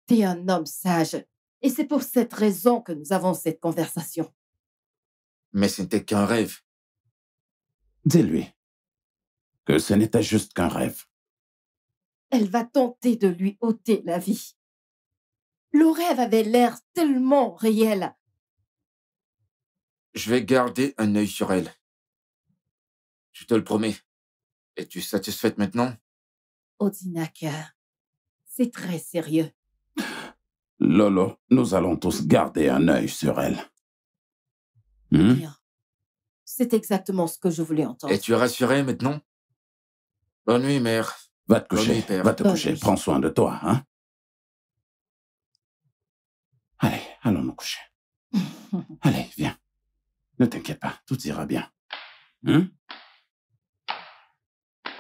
t'es un homme sage, et c'est pour cette raison que nous avons cette conversation. Mais ce n'était qu'un rêve. Dis-lui que ce n'était juste qu'un rêve. Elle va tenter de lui ôter la vie. Le rêve avait l'air tellement réel. Je vais garder un œil sur elle. Je te le promets. Es-tu satisfaite maintenant? C'est très sérieux. Lolo, nous allons tous garder un œil sur elle. Hmm? C'est exactement ce que je voulais entendre. Et tu es rassuré maintenant Bonne nuit, mère. Va te coucher, va te coucher. Prends soin de toi, hein Allez, allons nous coucher. Allez, viens. Ne t'inquiète pas, tout ira bien. Hmm?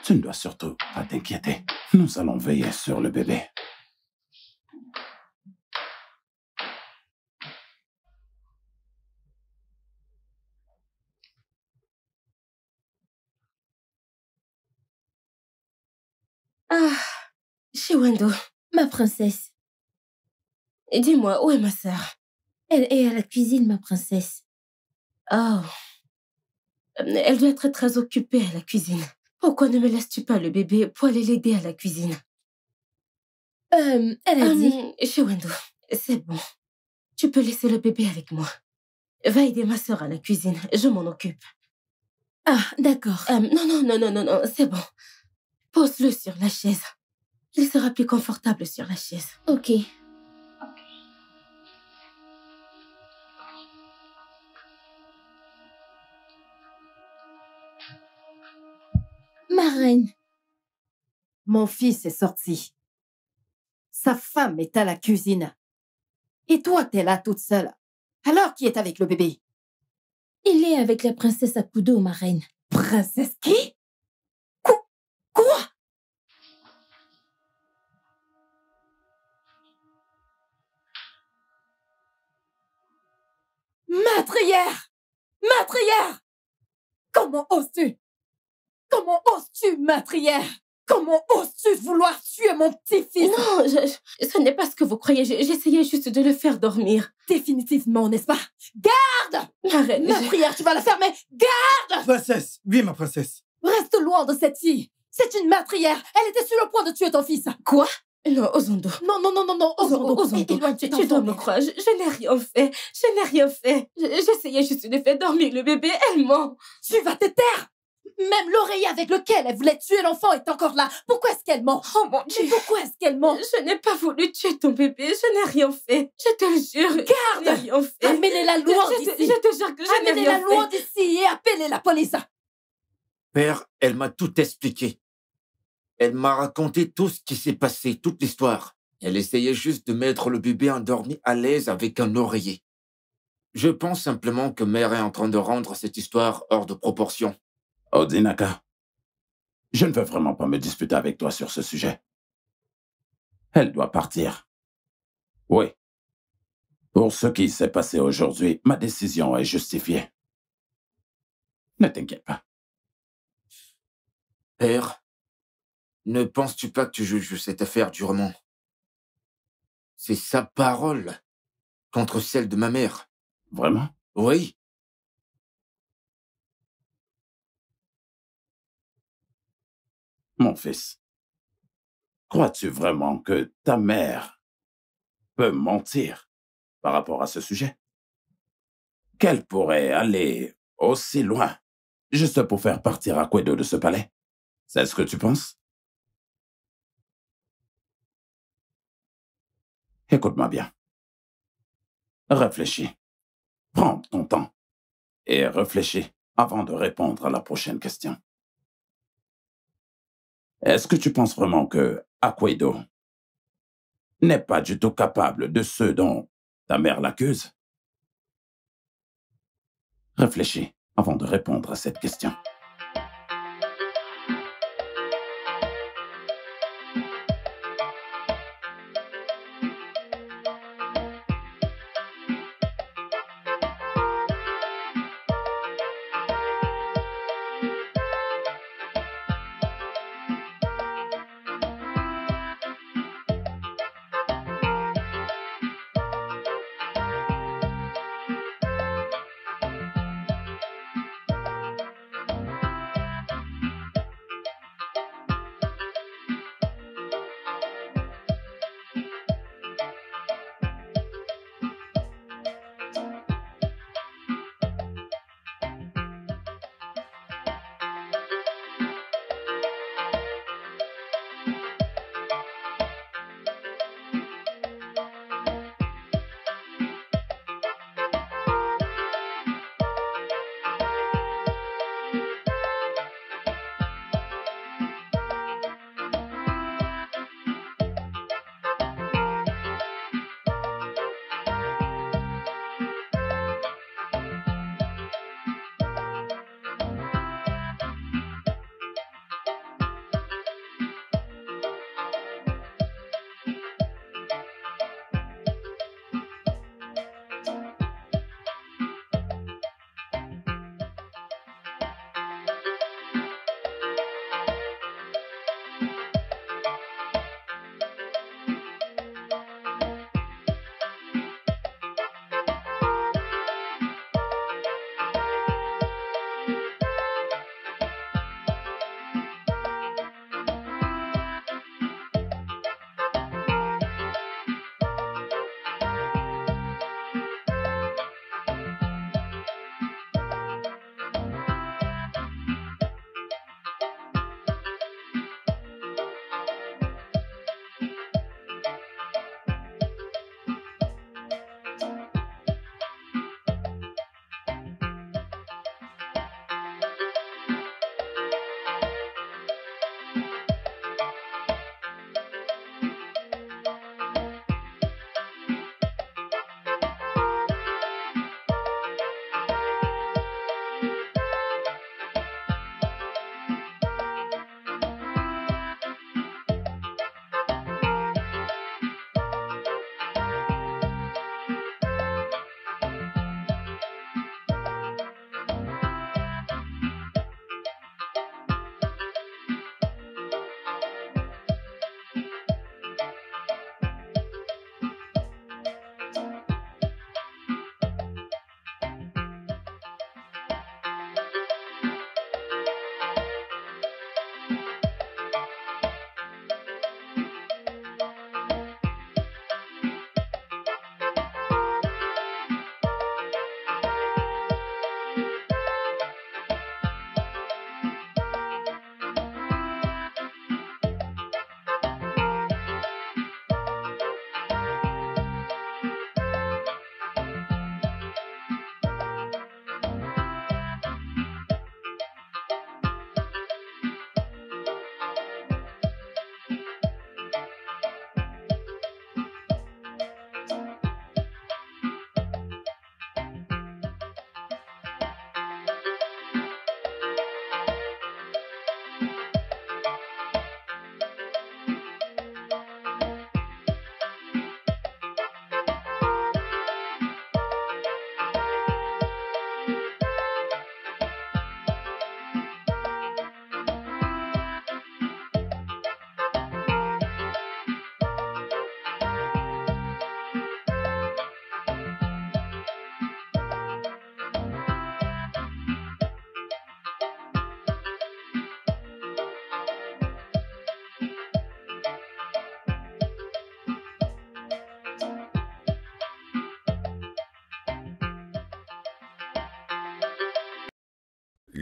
Tu ne dois surtout pas t'inquiéter. Nous allons veiller sur le bébé. Ah, Shiwando, ma princesse. Dis-moi, où est ma sœur Elle est à la cuisine, ma princesse. Oh, elle doit être très occupée à la cuisine. Pourquoi ne me laisses-tu pas le bébé pour aller l'aider à la cuisine Euh, elle a ah, dit... Chez c'est bon. Tu peux laisser le bébé avec moi. Va aider ma sœur à la cuisine, je m'en occupe. Ah, d'accord. Euh, non, non, non, non, non, non, c'est bon. Pose-le sur la chaise. Il sera plus confortable sur la chaise. Ok. Mon fils est sorti. Sa femme est à la cuisine. Et toi, t'es là toute seule. Alors, qui est avec le bébé Il est avec la princesse Akudo, ma reine. Princesse qui ma Quoi ma Meurtrière Comment oses-tu Comment oses-tu, meurtrière Comment oses-tu vouloir tuer mon petit-fils Non, ce n'est pas ce que vous croyez. J'essayais juste de le faire dormir. Définitivement, n'est-ce pas Garde Ma reine, prière, tu vas la fermer Garde Princesse, oui, ma princesse. Reste loin de cette fille. C'est une meurtrière. Elle était sur le point de tuer ton fils. Quoi non, Ozondo. Non, non, non, non, non, Ozondo, Ozondo. tu, dois me croire, je, je n'ai rien fait. Je n'ai rien fait. J'essayais juste de faire dormir le bébé, elle ment. Tu vas te taire même l'oreiller avec lequel elle voulait tuer l'enfant est encore là. Pourquoi est-ce qu'elle ment Oh mon Dieu pourquoi est-ce qu'elle ment Je n'ai pas voulu tuer ton bébé. Je n'ai rien fait. Je te jure. Garde rien fait. Amenez-la loin d'ici. Je, te jure que je n'ai rien fait. Amenez-la loin d'ici et appelez la police. Père, elle m'a tout expliqué. Elle m'a raconté tout ce qui s'est passé, toute l'histoire. Elle essayait juste de mettre le bébé endormi à l'aise avec un oreiller. Je pense simplement que mère est en train de rendre cette histoire hors de proportion. Odinaka, je ne veux vraiment pas me disputer avec toi sur ce sujet. Elle doit partir. Oui. Pour ce qui s'est passé aujourd'hui, ma décision est justifiée. Ne t'inquiète pas. Père, ne penses-tu pas que tu juges cette affaire durement C'est sa parole contre celle de ma mère. Vraiment Oui. Mon fils, crois-tu vraiment que ta mère peut mentir par rapport à ce sujet Qu'elle pourrait aller aussi loin juste pour faire partir Aquedo de ce palais C'est ce que tu penses Écoute-moi bien. Réfléchis. Prends ton temps et réfléchis avant de répondre à la prochaine question. Est-ce que tu penses vraiment que Aquedo n'est pas du tout capable de ce dont ta mère l'accuse Réfléchis avant de répondre à cette question.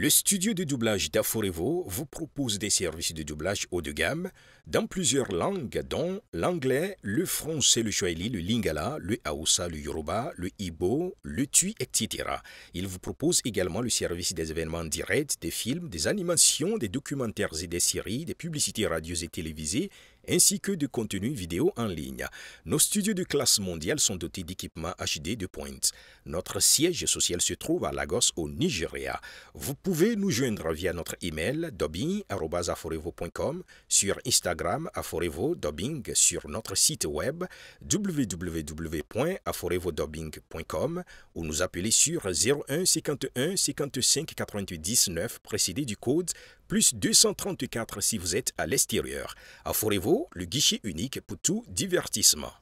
Le studio de doublage d'Aforevo vous propose des services de doublage haut de gamme dans plusieurs langues dont l'anglais, le français, le swahili, le lingala, le haoussa, le yoruba, le ibo, le tui, etc. Il vous propose également le service des événements directs, des films, des animations, des documentaires et des séries, des publicités radios et télévisées, ainsi que de contenu vidéo en ligne. Nos studios de classe mondiale sont dotés d'équipements HD de pointe. Notre siège social se trouve à Lagos au Nigeria. Vous pouvez nous joindre via notre email dobbing@aforevo.com, sur Instagram aforevo.dobbing, sur notre site web www.aforevodobbing.com ou nous appeler sur 01 51 55 99 précédé du code plus 234 si vous êtes à l'extérieur. À vous le guichet unique pour tout divertissement.